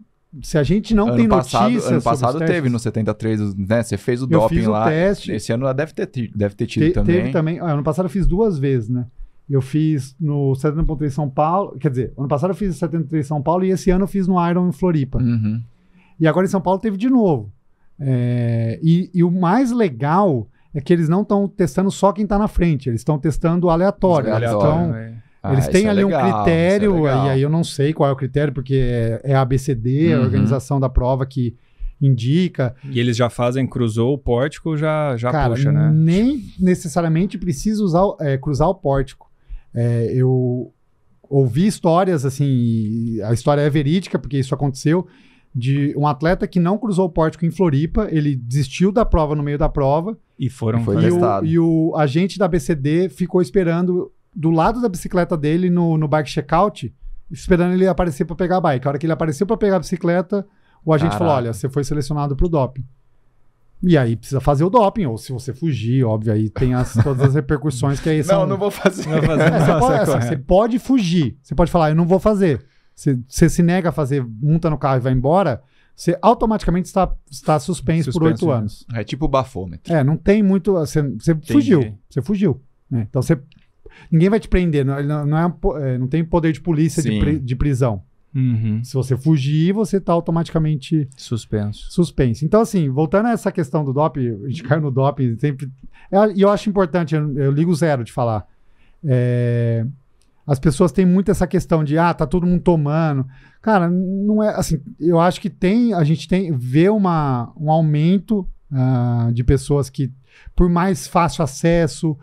se a gente não tem passado, notícias. Ano passado teve no 73, né? Você fez o eu doping o lá. Teste. Esse ano deve ter, deve ter tido Te, também. Teve também. Ano passado eu fiz duas vezes, né? Eu fiz no 73 São Paulo. Quer dizer, ano passado eu fiz 73 São Paulo e esse ano eu fiz no Iron em Floripa. Uhum. E agora em São Paulo teve de novo. É, e, e o mais legal é que eles não estão testando só quem está na frente, eles estão testando aleatório. aleatório então, né? ah, eles têm é ali legal, um critério, é e aí eu não sei qual é o critério, porque é, é a ABCD, é uhum. a organização da prova que indica. E eles já fazem, cruzou o pórtico, já, já Cara, puxa, né? Nem necessariamente precisa usar, é, cruzar o pórtico. É, eu ouvi histórias, assim, a história é verídica, porque isso aconteceu, de um atleta que não cruzou o pórtico em Floripa, ele desistiu da prova no meio da prova, e foram foi E o, agente da BCD ficou esperando do lado da bicicleta dele no, no bike checkout, esperando ele aparecer para pegar a bike. A hora que ele apareceu para pegar a bicicleta, o agente Caraca. falou: olha, você foi selecionado para o doping. E aí precisa fazer o doping, ou se você fugir, óbvio, aí tem as, todas as repercussões que é isso. (laughs) Não, não vou fazer. Não fazer. É, você, pode, você, pode, fugir, você pode falar, eu não vou fazer. Você, você se nega a fazer, monta no carro e vai embora, você automaticamente está, está suspenso, suspenso por oito né? anos. É tipo bafômetro. É, não tem muito. Você, você fugiu. Você fugiu. Né? Então você. Ninguém vai te prender. Não, não, é, é, não tem poder de polícia de, de, prisão. Uhum. Se você fugir, você está automaticamente suspenso. suspenso. Então, assim, voltando a essa questão do DOP, a gente no DOP sempre. É, e eu acho importante, eu, eu ligo zero de falar. É, as pessoas têm muito essa questão de, ah, tá todo mundo tomando. Cara, não é assim. Eu acho que tem, a gente tem, vê uma, um aumento uh, de pessoas que, por mais fácil acesso,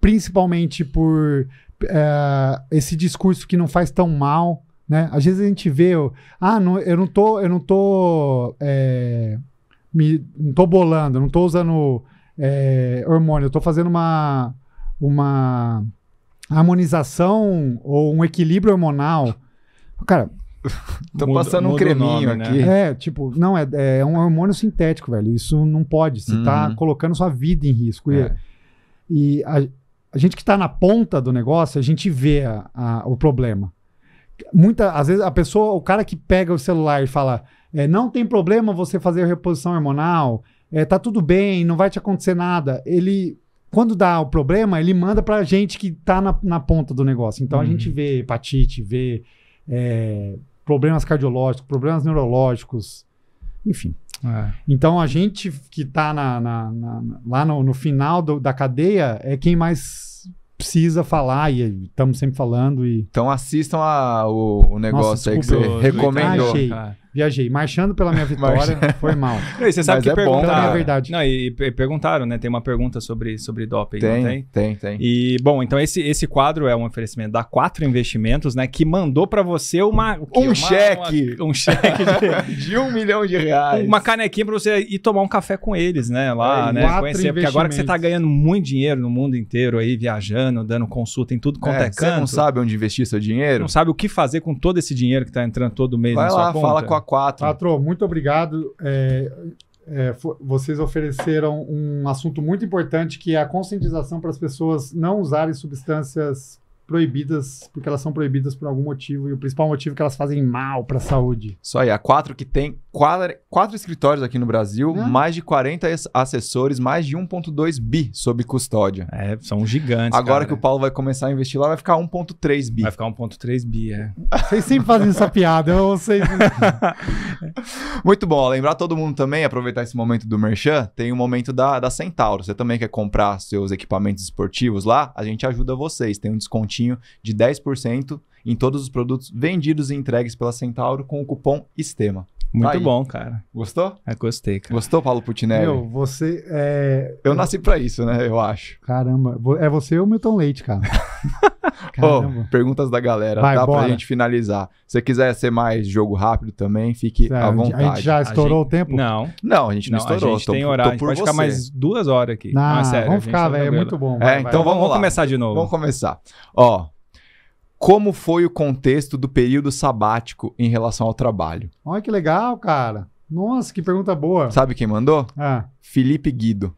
principalmente por uh, esse discurso que não faz tão mal, né? Às vezes a gente vê, ah, não, eu não tô, eu não tô, é, me, não tô bolando, não tô usando é, hormônio, eu tô fazendo uma, uma harmonização ou um equilíbrio hormonal. Cara. (laughs) Tô muda, passando um creminho nome, né? aqui. Né? É, tipo, não, é, é um hormônio sintético, velho. Isso não pode. Você tá uhum. tá colocando sua vida em risco. É. E, e a, a, gente que tá na ponta do negócio, a gente vê a, a, o problema. Muita, às vezes a pessoa, o cara que pega o celular e fala, é, não tem problema você fazer reposição hormonal, é, tá tudo bem, não vai te acontecer nada. Ele quando dá o problema, ele manda pra gente que tá na, na ponta do negócio. Então uhum. a gente uhum. vê hepatite, vê é, problemas cardiológicos, problemas neurológicos, enfim. É. Então a gente que tá na, na, na, lá no, no final do, da cadeia é quem mais precisa falar e estamos sempre falando. E... Então assistam a, o, o negócio Nossa, aí que você recomendou. Ah, Viajei, marchando pela minha vitória, né? foi mal. (laughs) Não, você sabe Mas que é perguntaram. Bom, verdade. Não, e, e, perguntaram, né? Tem uma pergunta sobre, sobre doping, tem, tem? Tem, tem. E, bom, então esse, esse quadro é um oferecimento da Quatro Investimentos, né? Que mandou para você uma. um uma, cheque. Uma, um cheque de, (laughs) de, um milhão de reais. Uma canequinha para você ir tomar um café com eles, né? Lá, é, né? Conhecer. Porque agora que você tá ganhando muito dinheiro no mundo inteiro aí, viajando, dando consulta em tudo quanto é, é canto. Você não sabe onde investir seu dinheiro? Não sabe o que fazer com todo esse dinheiro que tá entrando todo mês Vai na lá, sua conta. Fala com a a Patrô, muito obrigado. É, é, vocês ofereceram um assunto muito importante que é a conscientização para as pessoas não usarem substâncias proibidas, porque elas são proibidas por algum motivo, e o principal motivo é que elas fazem mal para a saúde. Isso aí, a Quatro que tem quadra, quatro escritórios aqui no Brasil, é. mais de 40 assessores, mais de 1.2 bi sob custódia. É, são gigantes, Agora cara. que o Paulo vai começar a investir lá, vai ficar 1.3 bi. Vai ficar 1.3 bi, é. Vocês sempre fazem essa piada, eu sei. (laughs) Muito bom, lembrar todo mundo também, aproveitar esse momento do Merchan, tem o um momento da, da Centauro. Você também quer comprar seus equipamentos esportivos lá? A gente ajuda vocês, tem um desconto descontinho de 10% em todos os produtos vendidos e entregues pela Centauro com o cupom STEMA. Muito tá bom, cara. Gostou? Eu é, gostei, cara. Gostou, Paulo Putinelli? Meu, você é... Eu nasci pra isso, né? Eu acho. Caramba. É você ou o Milton Leite, cara? Oh, (laughs) perguntas da galera, Vai, tá? Bora. Pra gente finalizar. Se você quiser ser mais jogo rápido também, fique à vontade. A gente já estourou gente... o tempo? Não. Não, a gente não, não estourou. A gente tô, tem horário. Tô a gente pode você. ficar mais duas horas aqui. Ah, não, não é sério, vamos ficar, tá velho. É muito bom. É, vai, então vai. Vamos, vamos, lá. começar de novo. Vamos começar. Ó, como foi o contexto do período sabático em relação ao trabalho? Olha que legal, cara. Nossa, que pergunta boa. Sabe quem mandou? Ah. Felipe Guido.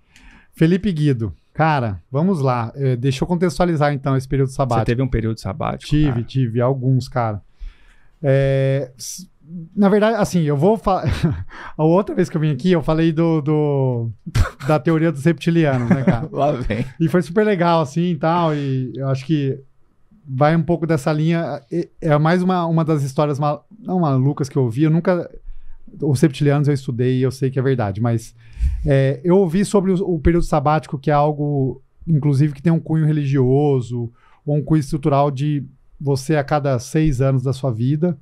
Felipe Guido. Cara, vamos lá. É, deixa eu contextualizar então esse período sabático. Você teve um período sabático? Tive, cara. tive. Alguns, cara. É, na verdade, assim, eu vou falar. (laughs) A outra vez que eu vim aqui, eu falei do, do... da teoria dos reptilianos, né, cara? (laughs) Lá vem. E foi super legal, assim e tal. E eu acho que vai um pouco dessa linha. É, é mais uma, uma das histórias mal, não malucas que eu ouvi. Eu nunca. Os septilianos eu estudei e eu sei que é verdade, mas é, eu ouvi sobre o, o, período sabático, que é algo, inclusive, que tem um cunho religioso, ou um cunho estrutural de você, a cada seis anos da sua vida,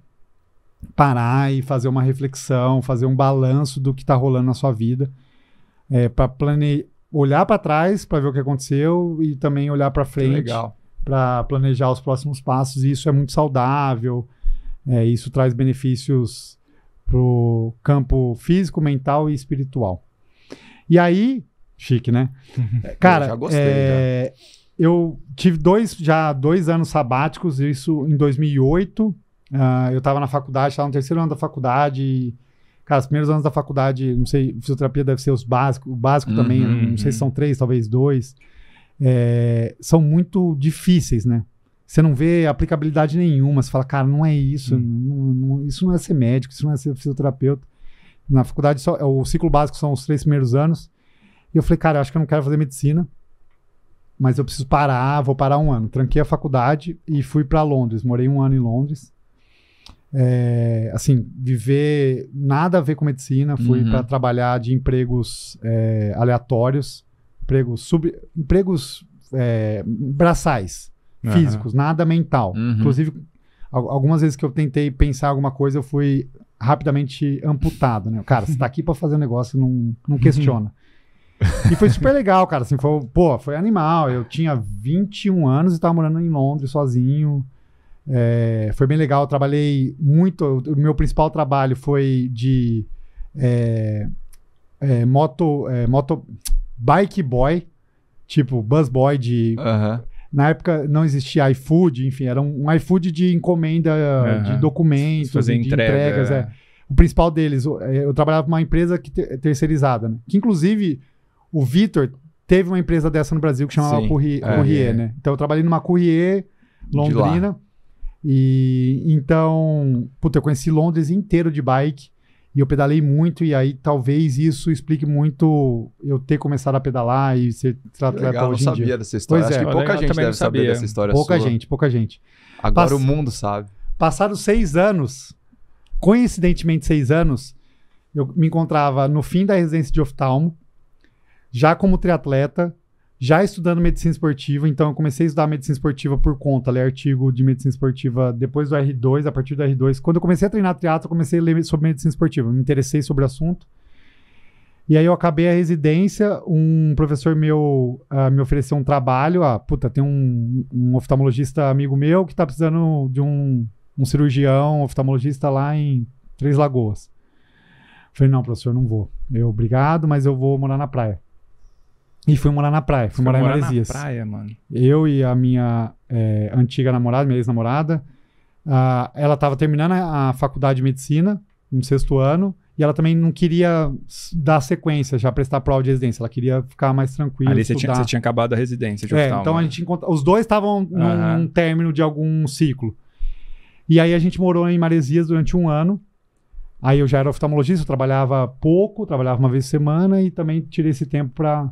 parar e fazer uma reflexão, fazer um balanço do que está rolando na sua vida, é, para plane... olhar para trás, para ver o que aconteceu e também olhar para frente. Legal para planejar os próximos passos, e isso é muito saudável, é, isso traz benefícios para o campo físico, mental e espiritual. E aí, chique, né? (laughs) É, cara, eu já gostei. É, já. Eu tive dois, já dois anos sabáticos, isso em 2008. Uh, ah, eu estava na faculdade, estava no terceiro ano da faculdade. E, cara, os primeiros anos da faculdade, não sei, fisioterapia deve ser os básicos, o básico uhum, também, uhum. não sei se uhum. são três, talvez dois é, são muito difíceis, né? Você não vê aplicabilidade nenhuma, você fala, cara, não é isso, hum. não, não, isso não é ser médico, isso não é ser fisioterapeuta. Na faculdade, só, é, o ciclo básico são os três primeiros anos. E eu falei, cara, acho que eu não quero fazer medicina, mas eu preciso parar, vou parar um ano. Tranquei a faculdade e fui para Londres, morei um ano em Londres. É, assim, viver nada a ver com medicina, fui uhum. para trabalhar de empregos é, aleatórios empregos sub, empregos é, braçais, uhum. físicos, nada mental. Uhum. Inclusive, algumas vezes que eu tentei pensar alguma coisa, eu fui rapidamente amputado, né? Cara, você está aqui para fazer um negócio, não, não uhum. questiona. e foi super legal, cara. Assim, foi, pô, foi animal. Eu tinha 21 anos e estava morando em Londres sozinho. É, foi bem legal. Eu trabalhei muito. O meu principal trabalho foi de é, é, moto, é, moto, bike boy, tipo bus boy de. Na época não existia iFood, enfim, era um, um iFood de encomenda de documentos, fazer de entrega, entregas. É. É. O principal deles, eu, é, eu trabalhava numa empresa que te, terceirizada, né? que inclusive o Vitor teve uma empresa dessa no Brasil que chamava Sim, Courrier, é, é. né? Então eu trabalhei numa Courrier Londrina. E então, puta, eu conheci Londres inteiro de bike. E eu pedalei muito, e aí talvez isso explique muito eu ter começado a pedalar e ser atleta legal, hoje em dia. Eu não sabia dessa história. Pois Acho é. que pouca gente deve saber dessa história Pouca sua. gente, pouca gente. Agora Pass... o mundo sabe. Passaram seis anos, coincidentemente seis anos, eu me encontrava no fim da residência de oftalmo, já como triatleta, já estudando medicina esportiva, então eu comecei a estudar medicina esportiva por conta, ler artigo de medicina esportiva depois do R2, a partir do R2. Quando eu comecei a treinar triatlo, eu comecei a ler sobre medicina esportiva, me interessei sobre o assunto. E aí eu acabei a residência, um professor meu uh, me ofereceu um trabalho, ah, puta, tem um, um oftalmologista amigo meu que tá precisando de um, um cirurgião, oftalmologista lá em Três Lagoas. falei, não, professor, não vou. Eu, obrigado, mas eu vou morar na praia. E fui morar na praia, fui morar, morar em Maresias. Na praia, mano. Eu e a minha é, antiga namorada, minha ex-namorada, uh, ela estava terminando a, faculdade de medicina, no sexto ano, e ela também não queria dar sequência, já prestar prova de residência. Ela queria ficar mais tranquila. Ali você tinha, você tinha, acabado a residência de é, hospital, Então mano. a né? gente encontra... Os dois estavam num, uhum. num término de algum ciclo. E aí a gente morou em Maresias durante um ano. Aí eu já era oftalmologista, eu trabalhava pouco, trabalhava uma vez por semana e também tirei esse tempo para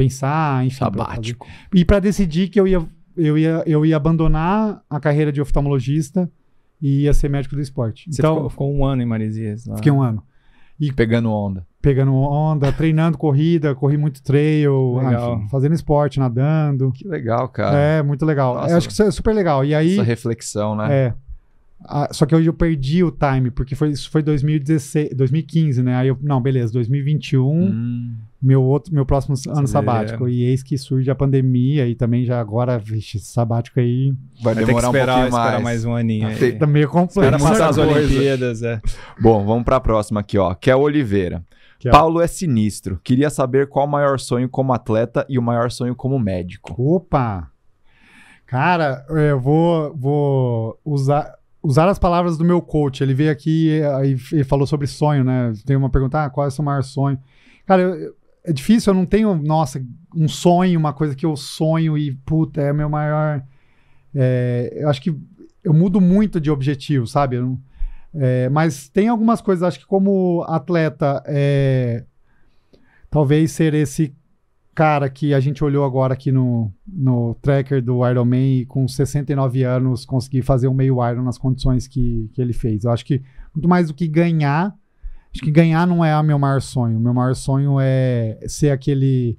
pensar, enfim. Sabático. E para decidir que eu ia, eu, ia, eu ia abandonar a carreira de oftalmologista e ia ser médico do esporte. Você então, ficou, ficou um ano em Maresias? Lá. Fiquei um ano. E pegando onda. Pegando onda, treinando corrida, corri muito trail, ah, enfim, fazendo esporte, nadando. Que legal, cara. É, muito legal. Nossa, acho que isso é super legal. E aí, essa reflexão, né? É. só que hoje eu perdi o time, porque foi, isso foi 2016, 2015, né? Aí eu, não, beleza, 2021. Hum meu outro meu próximo ano sabático. É. E eis que surge a pandemia e também já agora, vixe, sabático aí vai, vai demorar esperar, um pouquinho mais. mais um aninho. Tá aí. Tá meio complexo. Espera passar as Olimpíadas, é. Bom, vamos para a próxima aqui, ó, que é Oliveira. Que Paulo é. é sinistro. Queria saber qual o maior sonho como atleta e o maior sonho como médico. Opa. Cara, é, eu vou vou usar usar as palavras do meu coach. Ele veio aqui e, eh, e falou sobre sonho, né? Tem uma pergunta, ah, qual é o seu maior sonho? Cara, eu, é difícil, eu não tenho, nossa, um sonho, uma coisa que eu sonho e, puta, é meu maior. É, eu acho que eu mudo muito de objetivo, sabe? Eu, é, mas tem algumas coisas, acho que como atleta, é, talvez ser esse cara que a gente olhou agora aqui no, no tracker do Ironman e com 69 anos conseguir fazer um meio Iron nas condições que, que ele fez. Eu acho que muito mais do que ganhar Acho que ganhar não é o ah, meu maior sonho. O Meu maior sonho é ser aquele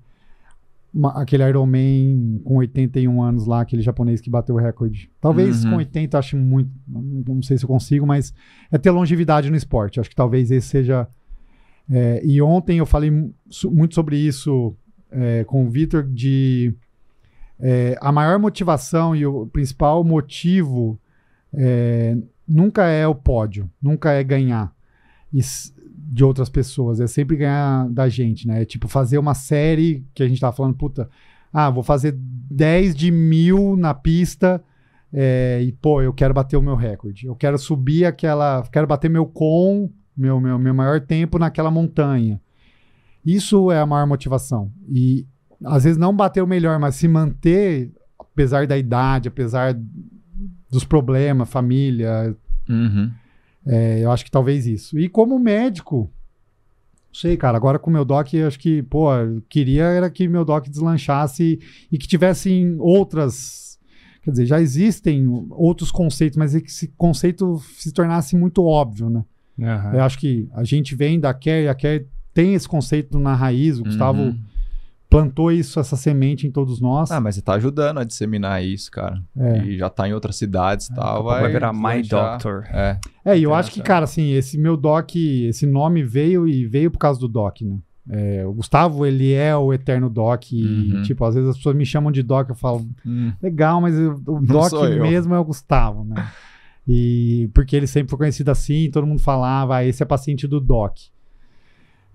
uma, aquele Iron Man com 81 anos lá, aquele japonês que bateu o recorde. Talvez uhum. com 80 acho muito, não sei se eu consigo, mas é ter longevidade no esporte. Acho que talvez esse seja. É, e ontem eu falei muito sobre isso é, com o Vitor de é, a maior motivação e o principal motivo é, nunca é o pódio, nunca é ganhar. E de outras pessoas, é sempre ganhar da gente, né? É tipo fazer uma série que a gente tava falando, puta, ah, vou fazer 10 de mil na pista é, e, pô, eu quero bater o meu recorde. Eu quero subir aquela, quero bater meu com, meu, meu, meu maior tempo naquela montanha. Isso é a maior motivação. E às vezes não bater o melhor, mas se manter, apesar da idade, apesar dos problemas, família. Uhum. É, eu acho que talvez isso. E como médico, não sei, cara, agora com o meu doc, eu acho que, pô, queria era que meu doc deslanchasse e que tivessem outras. Quer dizer, já existem outros conceitos, mas é que esse conceito se tornasse muito óbvio, né? Uhum. Eu acho que a gente vem da Care e a Care tem esse conceito na raiz, o Gustavo. Uhum plantou isso, essa semente em todos nós. Ah, mas você tá ajudando a disseminar isso, cara. É. E já tá em outras cidades e é, tal. Vai, vai virar My já... Doctor. É, é e eu acho que, cara, assim, esse meu doc, esse nome veio e veio por causa do doc, né? É, o Gustavo, ele é o eterno Doc. E, uhum. tipo, às vezes as pessoas me chamam de Doc, eu falo, hum. legal, mas o Doc mesmo é o Gustavo, né? E porque ele sempre foi conhecido assim, todo mundo falava, ah, esse é paciente do Doc.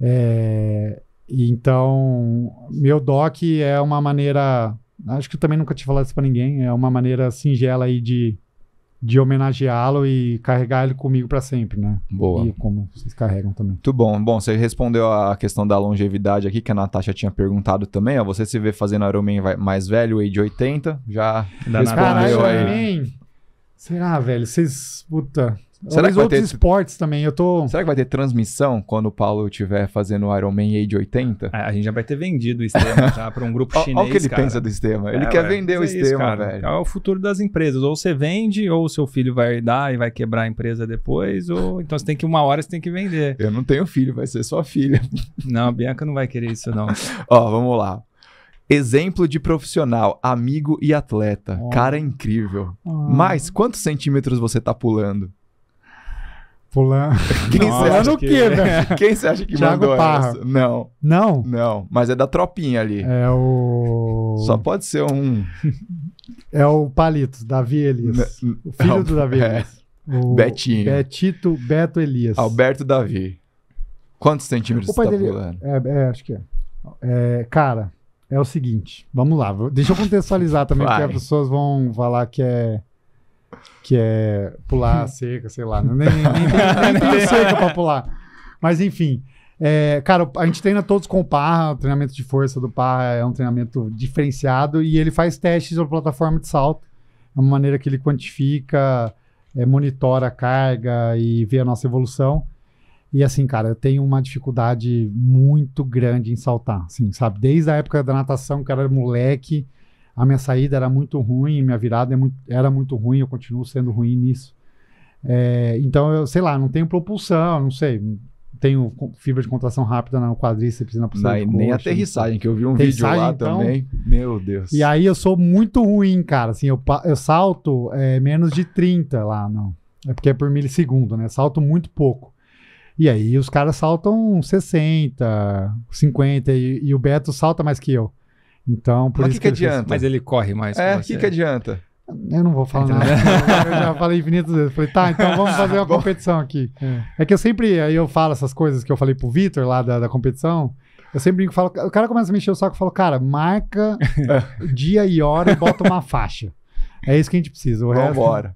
É, então, meu doc é uma maneira, acho que eu também nunca te falado isso para ninguém, é uma maneira singela aí de, de homenageá-lo e carregar ele comigo para sempre, né? Boa. E como vocês carregam também. Muito bom. Bom, você respondeu a questão da longevidade aqui, que a Natasha tinha perguntado também. Ó, você se vê fazendo Ironman mais velho, aí de 80, já Dá respondeu Caralho, aí. Será, velho? Vocês, puta... Será Mas que vai outros ter... esportes também, eu tô... Será que vai ter transmissão quando o Paulo estiver fazendo o Ironman Age 80? É, a gente já vai ter vendido o sistema já para um grupo chinês, (laughs) Olha o que ele cara. pensa do sistema, ele é, quer vender o é sistema, velho. É o futuro das empresas, ou você vende, ou o seu filho vai herdar e vai quebrar a empresa depois, ou então você tem que, uma hora você tem que vender. Eu não tenho filho, vai ser sua filha. Não, a Bianca não vai querer isso não. (laughs) Ó, vamos lá. Exemplo de profissional, amigo e atleta. Oh. Cara é incrível. Oh. Mas quantos centímetros você tá pulando? Fulano. (laughs) Quem você acha que, quê, né? (laughs) Quem você acha que Thiago mandou Parra. essa? Não. Não? Não, mas é da tropinha ali. É o... Só pode ser um... (laughs) É o Palitos, Davi Elias. N o filho do Davi é. Elias. O Betinho. Betito Beto Elias. Alberto Davi. Quantos centímetros você tá dele, pulando? É, é, acho que é. é. Cara, é o seguinte. Vamos lá. Deixa eu contextualizar também, Vai. porque as pessoas vão falar que é que é pular a (laughs) cerca, sei lá. Né? Nem, nem, nem, nem (laughs) cerca pra pular. Mas enfim. É, cara, a gente treina todos com o Parra, o treinamento de força do Parra é um treinamento diferenciado e ele faz testes na plataforma de salto. É uma maneira que ele quantifica, é, monitora a carga e vê a nossa evolução. E assim, cara, eu tenho uma dificuldade muito grande em saltar, assim, sabe? Desde a época da natação, que era moleque, a minha saída era muito ruim, minha virada é muito, era muito ruim, eu continuo sendo ruim nisso. É, então, eu sei lá, não tenho propulsão, não sei, tenho fibra de contração rápida no quadríceps e na pulsada Nem aterrissagem, que eu vi um vídeo lá então, também. Meu Deus. E aí eu sou muito ruim, cara. Assim, eu, eu salto é, menos de 30 lá, não. É porque é por milissegundo, né? Salto muito pouco. E aí os caras saltam 60, 50 e, e o Beto salta mais que eu. Então, por mas isso que, que adianta? Mas ele corre mais. É, o que, que adianta? Eu não vou falar então, nada. (laughs) eu já falei infinitas vezes. Falei, tá, então vamos (laughs) fazer uma competição aqui. É. é. que eu sempre, aí eu falo essas coisas que eu falei pro Vitor lá da, da competição. Eu sempre brinco, falo, o cara começa a mexer o saco e fala, cara, marca (laughs) dia e hora e bota uma faixa. É isso que a gente precisa. O resto... Vambora.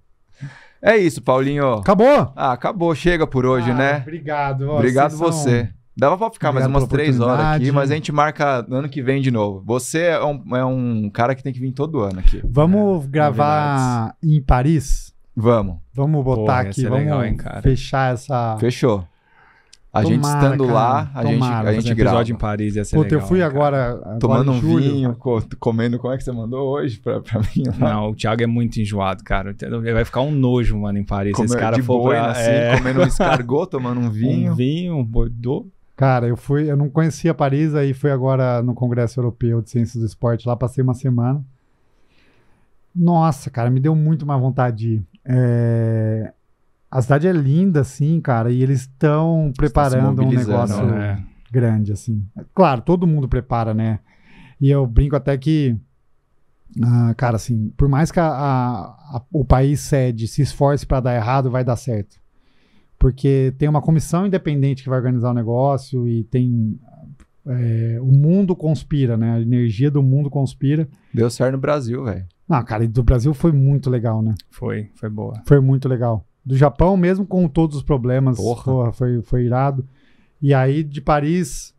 É isso, Paulinho. Acabou? Ah, acabou. Chega por hoje, ah, né? Obrigado. obrigado você. São... Dava pra ficar Obrigado mais umas três horas aqui, mas a gente marca ano que vem de novo. Você é um, é um cara que tem que vir todo ano aqui. Vamos é, gravar em Paris? Vamos. Vamos botar Porra, aqui, vamos legal, hein, fechar essa. Fechou. A tomara, gente estando cara, lá, a tomara, gente, a gente grava. episódio em Paris ia ser Pô, legal, eu fui agora, agora Tomando um julho. vinho, comendo. Como é que você mandou hoje pra, pra mim? Lá? Não, o Thiago é muito enjoado, cara. Ele vai ficar um nojo, mano, em Paris. Comer, Esse cara de for boina, pra, assim, é... (laughs) comendo um escargot, tomando um vinho. Um vinho, um Cara, eu fui, eu não conhecia Paris, aí fui agora no Congresso Europeu de Ciências do Esporte, lá passei uma semana. Nossa, cara, me deu muito mais vontade de ir. É... A cidade é linda, assim, cara, e eles estão preparando um negócio né? grande, assim. Claro, todo mundo prepara, né? E eu brinco até que, ah, cara, assim, por mais que a, a, a, o país sede se esforce para dar errado, vai dar certo porque tem uma comissão independente que vai organizar o negócio e tem é, o mundo conspira, né? A energia do mundo conspira. Deu certo no Brasil, velho. Ah, cara, e do Brasil foi muito legal, né? Foi, foi boa. Foi muito legal. Do Japão, mesmo com todos os problemas, porra, porra foi, foi irado. E aí, de Paris,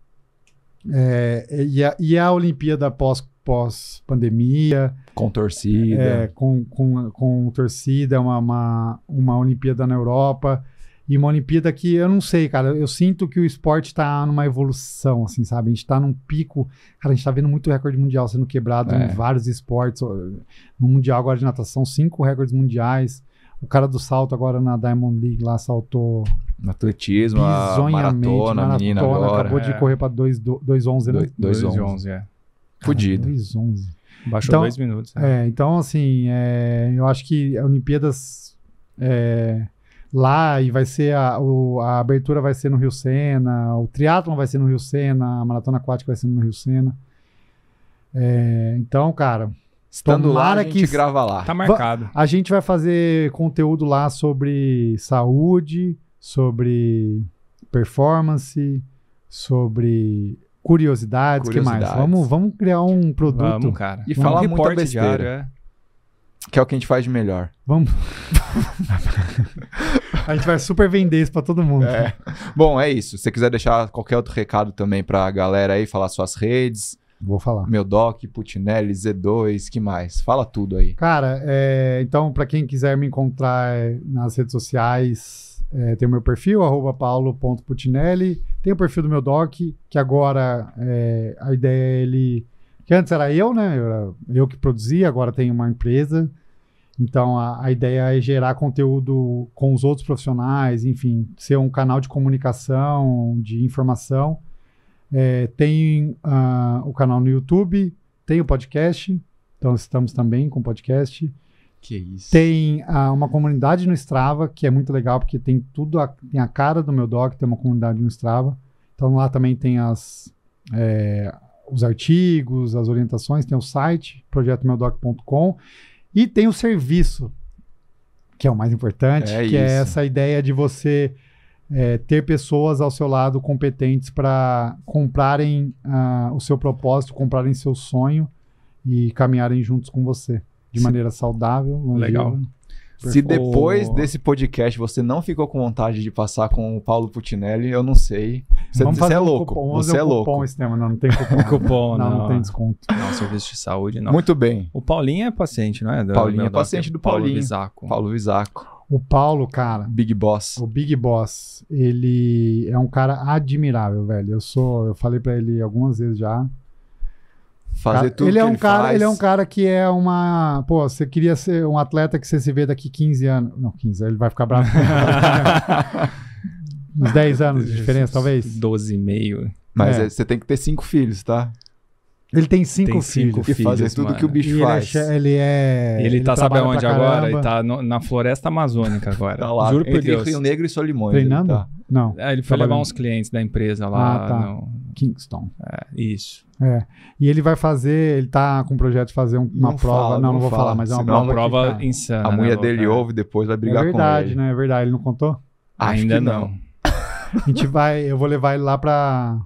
é, e, a, e a Olimpíada pós, pós pandemia. Com torcida. É, com, com, com torcida, é uma, uma, uma Olimpíada na Europa. E uma Olimpíada que eu não sei, cara. Eu sinto que o esporte está numa evolução, assim, sabe? A gente está num pico. Cara, a gente está vendo muito recorde mundial sendo quebrado é. em vários esportes. No Mundial agora de natação, cinco recordes mundiais. O cara do salto agora na Diamond League lá saltou. No atletismo, a maratona, maratona, menina agora. Acabou é. de correr para 2,11. 2,11, é. Fudido. 2,11. Baixou então, dois minutos. É. é então, assim, é, eu acho que Olimpíadas. É, lá e vai ser a, o, a abertura vai ser no Rio Sena, o triatlon vai ser no Rio Sena, a maratona aquática vai ser no Rio Sena. É, então, cara, Estando lá, a gente que... grava lá. Tá marcado. A gente vai fazer conteúdo lá sobre saúde, sobre performance, sobre curiosidades, curiosidades. que mais? Vamos, vamos criar um produto. Vamos, cara. E falar um muita besteira. Diário, é. Que é o que a gente faz de melhor. Vamos. (laughs) a gente vai super vender isso para todo mundo. É. Bom, é isso. Se você quiser deixar qualquer outro recado também para a galera aí, falar suas redes. Vou falar. Meu Doc, Putinelli, Z2, que mais? Fala tudo aí. Cara, é, então, para quem quiser me encontrar é, nas redes sociais, é, tem o meu perfil, paulo.putinelli. Tem o perfil do meu Doc, que agora é, a ideia é ele que antes era eu, né? Eu, eu que produzia, agora tenho uma empresa. Então a, a, ideia é gerar conteúdo com os outros profissionais, enfim, ser um canal de comunicação, de informação. É, tem uh, o canal no YouTube, tem o podcast, então estamos também com podcast. Que isso. Tem uh, uma comunidade no Strava, que é muito legal, porque tem tudo, a, tem a cara do meu doc, tem uma comunidade no Strava. Então lá também tem as, é, os artigos, as orientações, tem o site, projetomeldoc.com, e tem o serviço, que é o mais importante, é que é isso. é essa ideia de você é, ter pessoas ao seu lado competentes para comprarem uh, o seu propósito, comprarem seu sonho e caminharem juntos com você de Sim. maneira saudável. Legal. Se depois desse podcast você não ficou com vontade de passar com o Paulo Putinelli, eu não sei. Você, você é louco. Cupom, você é louco. Cupom esse tema. Não, não tem cupom. (laughs) Né? cupom não, não, não. tem desconto. Não, serviço de saúde, não. Muito bem. O Paulinho é paciente, não é? Paulinho é paciente do Paulinho. Paulo Visaco. Paulo Visaco. O Paulo, cara. Big Boss. O Big Boss. Ele é um cara admirável, velho. Eu sou. Eu falei para ele algumas vezes já fazer tudo ele é um ele cara, faz. Ele é um cara que é uma. Pô, você queria ser um atleta que você se vê daqui 15 anos. Não, 15, ele vai ficar bravo. (laughs) Uns 10 anos de diferença, talvez. 12 e meio. Mas é. é. você tem que ter cinco filhos, tá? Ele tem cinco tem cinco filhos. que e fazer filhos, tudo mano. que o bicho ele é faz. É, ele é. Ele, ele tá, sabe aonde agora? Ele tá no, na floresta amazônica agora. tá lá, Juro por entre Deus. Rio Negro e Solimões. Treinando? Ele tá. Não. É, ele foi levar uns clientes da empresa lá ah, tá. no... Kingston. É, isso. É. E ele vai fazer, ele tá com um projeto de fazer uma não prova. Fala, não, não, não vou fala, falar, mas é uma prova. uma prova tá... insana. A mulher né, dele cara. ouve depois, vai é brigar é verdade, com ele. É verdade, né? É verdade. Ele não contou? Ainda não. não. (laughs) a gente vai, eu vou levar ele lá pra,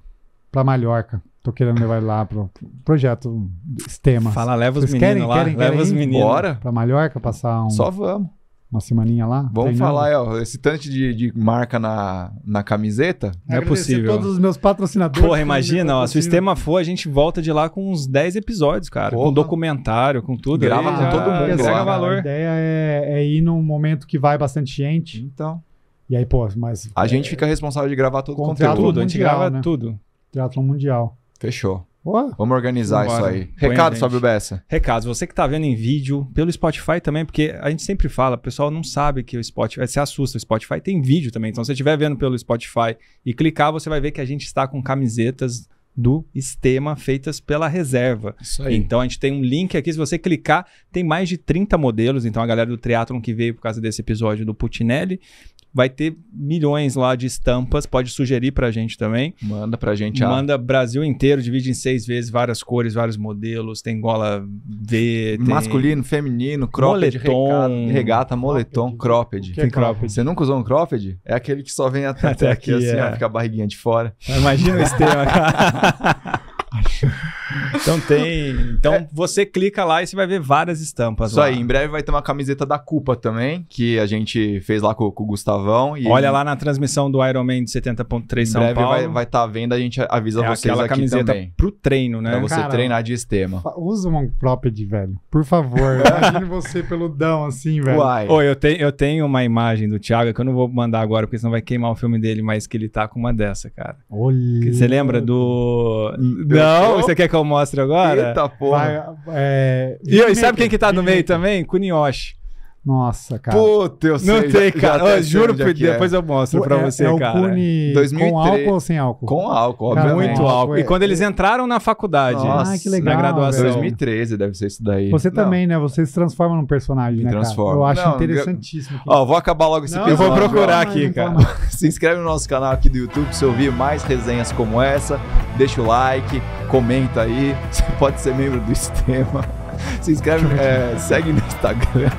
pra Mallorca. Tô querendo levar ele lá pro projeto Estema. Fala, leva os meninos lá. Querem, leva querem os meninos. Bora. Pra Mallorca passar um. Só vamos uma semaninha lá. Vamos treinando. falar, ó, esse tanto de, de marca na, na camiseta. Não é possível. todos os meus patrocinadores. Porra, imagina, ó, tá se o sistema for, a gente volta de lá com uns 10 episódios, cara. Porra. Com documentário, com tudo. Grava com todo mundo. Agrega valor. A ideia é, é, ir num momento que vai bastante gente. Então. E aí, pô, mas. A é, gente fica responsável de gravar todo o conteúdo. Mundial, a gente grava né? tudo. Triatlon mundial. Fechou. Vamos organizar Vambora. isso aí. recado Recado, Fábio Bessa. Recado, você que está vendo em vídeo, pelo Spotify também, porque a gente sempre fala, o pessoal não sabe que o Spotify, eh, se assusta, o Spotify tem vídeo também. Então, se você estiver vendo pelo Spotify e clicar, você vai ver que a gente está com camisetas do Estema feitas pela reserva. Isso aí. Então a gente tem um link aqui, se você clicar, tem mais de 30 modelos, então a galera do Triathlon que veio por causa desse episódio do Putinelli Vai ter milhões lá de estampas, pode sugerir pra gente também. Manda pra gente. Ah. Manda Brasil inteiro, divide em seis vezes, várias cores, vários modelos, tem gola V, tem... Masculino, feminino, cropped, moletom, regata, moletom, cropped. cropped. É cropped? Você nunca usou um cropped? É aquele que só vem até, (laughs) até aqui, aqui, assim, ó, é. fica a barriguinha de fora. Imagina o (laughs) estema, (laughs) então tem. Então é. você clica lá e você vai ver várias estampas. Isso lá. aí, em breve vai ter uma camiseta da Cupa também, que a gente fez lá com, com o Gustavão. E Olha ele... lá na transmissão do Man de 70.3 São breve Vai estar tá vendo, a gente avisa é vocês aqui camiseta também. Pro treino, né? Pra você Cara, treinar de estema. Usa uma de velho. Por favor. (laughs) Imagine você pelo dão assim, velho. Uai. eu, te, eu tenho uma imagem do Thiago que eu não vou mandar agora, porque senão vai queimar o filme dele, mas que ele tá com uma dessa, cara. Olha. Você lembra do. do... Hum, não, você quer que eu mostre agora? Eita porra. Vai, é, e, e sabe quem que tá no meio também? Kunioshi. Nossa, cara. Puta, eu sei. Não tem, cara. eu juro, por, é depois é. eu mostro pra é, é você, é o cara. Cune 2003. Com álcool ou sem álcool? Com álcool, cara, Muito álcool. E quando eles entraram na faculdade. Nossa, ah, que legal. Na graduação. Velho. 2013 deve ser isso daí. Você não. também, né? Você se transforma num personagem, Me né, transforma. Eu acho não, interessantíssimo. Ó, vou acabar logo esse não, episódio. Eu vou procurar aqui, cara. (laughs) se inscreve no nosso canal aqui do YouTube você ouvir mais resenhas como essa. Deixa o like, comenta aí. (laughs) Você pode ser membro do (laughs) sistema. Se inscreve, segue no Instagram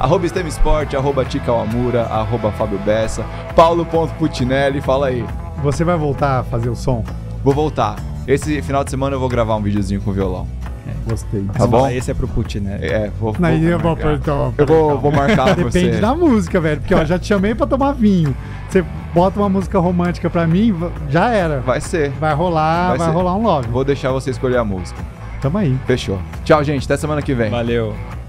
arroba Estema Esporte, arroba Tica arroba Fábio Bessa, paulo.putinelli, fala aí. Você vai voltar a fazer o som? Vou voltar. Esse final de semana eu vou gravar um videozinho com violão. É, gostei. Tá bom? Esse é pro Putinelli. Né? É, vou. Não, vou eu vou, então, eu vou, vou marcar (laughs) pra você. Depende da música, velho. Porque ó, já te chamei pra tomar vinho. Você bota uma música romântica pra mim, já era. Vai ser. Vai rolar, vai, vai rolar um love. Vou deixar você escolher a música. Tamo aí. Fechou. Tchau, gente. Até semana que vem. Valeu.